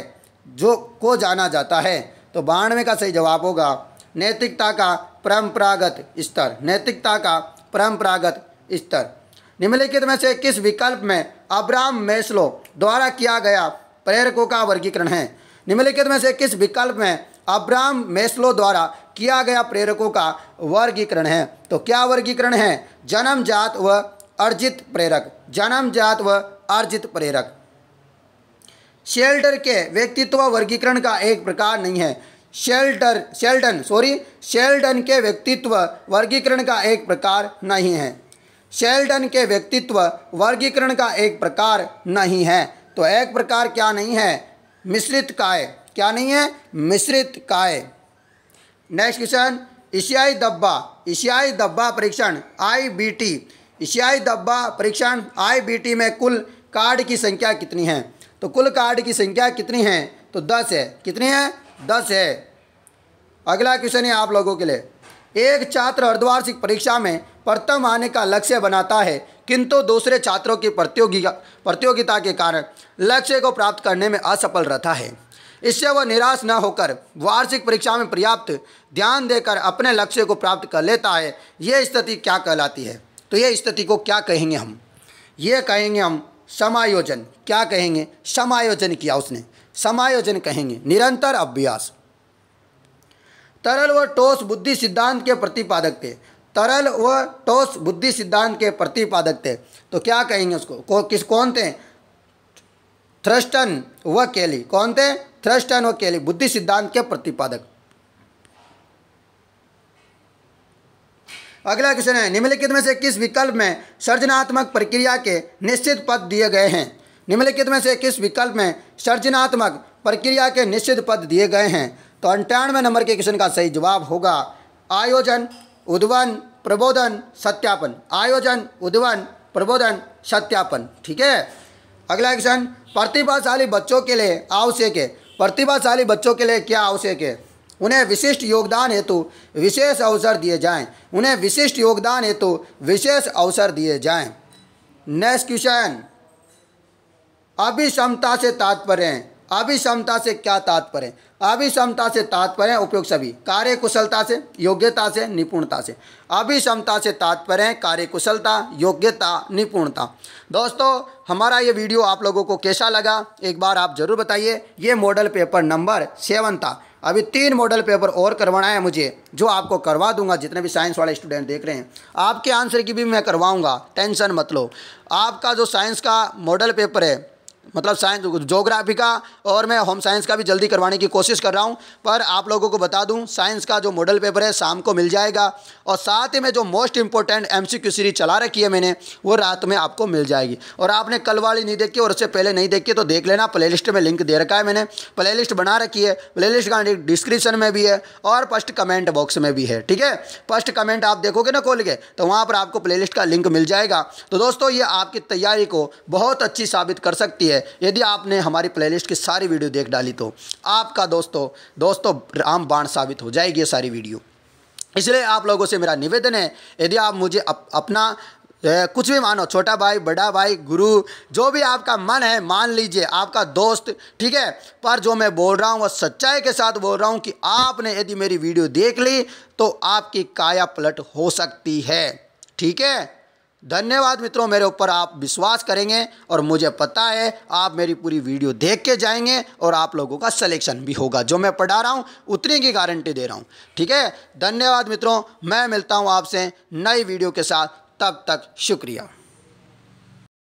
A: जो को जाना जाता है तो बानवे का सही जवाब होगा नैतिकता का परंपरागत स्तर नैतिकता का परंपरागत स्तर निम्नलिखित में से किस विकल्प में अब्राम मेस्लो द्वारा किया गया प्रेरकों का वर्गीकरण है निम्नलिखित में से किस विकल्प में अब्राम मेस्लो द्वारा किया गया प्रेरकों का वर्गीकरण है तो क्या वर्गीकरण है जन्मजात व अर्जित प्रेरक जन्मजात व अर्जित प्रेरक शेल्टर के व्यक्तित्व वर्गीकरण का एक प्रकार नहीं है शेल्टर शेल्डन सॉरी शेल्डन के व्यक्तित्व वर्गीकरण का एक प्रकार नहीं है शेल्टन के व्यक्तित्व वर्गीकरण का एक प्रकार नहीं है तो एक प्रकार क्या नहीं है मिश्रित काय क्या नहीं है मिश्रित काय नेक्स्ट क्वेश्चन एशियाई दब्बा एशियाई दब्बा परीक्षण आईबीटी एशियाई दब्बा परीक्षण आईबीटी में कुल कार्ड की संख्या कितनी है तो कुल कार्ड की संख्या कितनी है तो दस है कितनी है दस है अगला क्वेश्चन है आप लोगों के लिए एक छात्र अर्धवार्षिक परीक्षा में प्रथम आने का लक्ष्य बनाता है किंतु दूसरे छात्रों की प्रतियोगिता प्रतियोगिता के कारण लक्ष्य को प्राप्त करने में असफल रहता है इससे वह निराश न होकर वार्षिक परीक्षा में पर्याप्त ध्यान देकर अपने लक्ष्य को प्राप्त कर लेता है ये स्थिति क्या कहलाती है तो ये स्थिति को क्या कहेंगे हम ये कहेंगे हम समायोजन क्या कहेंगे समायोजन किया उसने समायोजन कहेंगे निरंतर अभ्यास तरल व ठोस बुद्धि सिद्धांत के प्रतिपादक थे तरल व ठोस बुद्धि सिद्धांत के प्रतिपादक थे तो क्या कहेंगे उसको को, किस कौन थे थ्रस्टन व केली कौन थे थ्रस्टन व केली बुद्धि सिद्धांत के प्रतिपादक अगला क्वेश्चन है निम्नलिखित में से किस विकल्प में सर्जनात्मक प्रक्रिया के निश्चित पद दिए गए हैं निम्नलिखित में से किस विकल्प में सर्जनात्मक प्रक्रिया के निश्चित पद दिए गए हैं तो अंठानवे नंबर के क्वेश्चन का सही जवाब होगा आयोजन उद्वन प्रबोधन सत्यापन आयोजन उद्वन प्रबोधन सत्यापन ठीक है अगला क्वेश्चन प्रतिभाशाली बच्चों के लिए आवश्यक है प्रतिभाशाली बच्चों के लिए क्या आवश्यक है उन्हें विशिष्ट योगदान हेतु विशेष अवसर दिए जाएं उन्हें विशिष्ट योगदान हेतु विशेष अवसर दिए जाएं नेक्स्ट क्वेश्चन अभिक्षमता से तात्पर्य है अभिषमता से क्या तात्पर्य अभिषमता से तात्पर्य उपयोग सभी कार्य कुशलता से योग्यता से निपुणता से अभिषमता से तात्पर्य कार्य कुशलता योग्यता निपुणता दोस्तों हमारा ये वीडियो आप लोगों को कैसा लगा एक बार आप ज़रूर बताइए ये मॉडल पेपर नंबर सेवन था अभी तीन मॉडल पेपर और करवाना है मुझे जो आपको करवा दूंगा जितने भी साइंस वाले स्टूडेंट देख रहे हैं आपके आंसर की भी मैं करवाऊंगा टेंशन मत लो आपका जो साइंस का मॉडल पेपर है मतलब साइंस जोग्राफी का और मैं होम साइंस का भी जल्दी करवाने की कोशिश कर रहा हूँ पर आप लोगों को बता दूँ साइंस का जो मॉडल पेपर है शाम को मिल जाएगा और साथ ही में जो मोस्ट इंपॉर्टेंट एम सीरीज चला रखी है मैंने वो रात में आपको मिल जाएगी और आपने कल वाली नहीं देखी और उससे पहले नहीं देखी तो देख लेना प्ले में लिंक दे रखा है मैंने प्ले बना रखी है प्ले का डिस्क्रिप्शन में भी है और फर्स्ट कमेंट बॉक्स में भी है ठीक है फर्स्ट कमेंट आप देखोगे ना खोल के तो वहाँ पर आपको प्ले का लिंक मिल जाएगा तो दोस्तों ये आपकी तैयारी को बहुत अच्छी साबित कर सकती है यदि आपने हमारी प्लेलिस्ट की सारी वीडियो देख डाली तो आपका दोस्तों दोस्तों राम बाण साबित हो जाएगी ये सारी वीडियो इसलिए आप लोगों से मेरा निवेदन है यदि आप मुझे अप, अपना कुछ भी मानो छोटा भाई बड़ा भाई गुरु जो भी आपका मन है मान लीजिए आपका दोस्त ठीक है पर जो मैं बोल रहा हूँ वह सच्चाई के साथ बोल रहा हूँ कि आपने यदि मेरी वीडियो देख ली तो आपकी काया पलट हो सकती है ठीक है धन्यवाद मित्रों मेरे ऊपर आप विश्वास करेंगे और मुझे पता है आप मेरी पूरी वीडियो देख के जाएंगे और आप लोगों का सिलेक्शन भी होगा जो मैं पढ़ा रहा हूँ उतनी की गारंटी दे रहा हूँ ठीक है धन्यवाद मित्रों मैं मिलता हूँ आपसे नई वीडियो के साथ तब तक शुक्रिया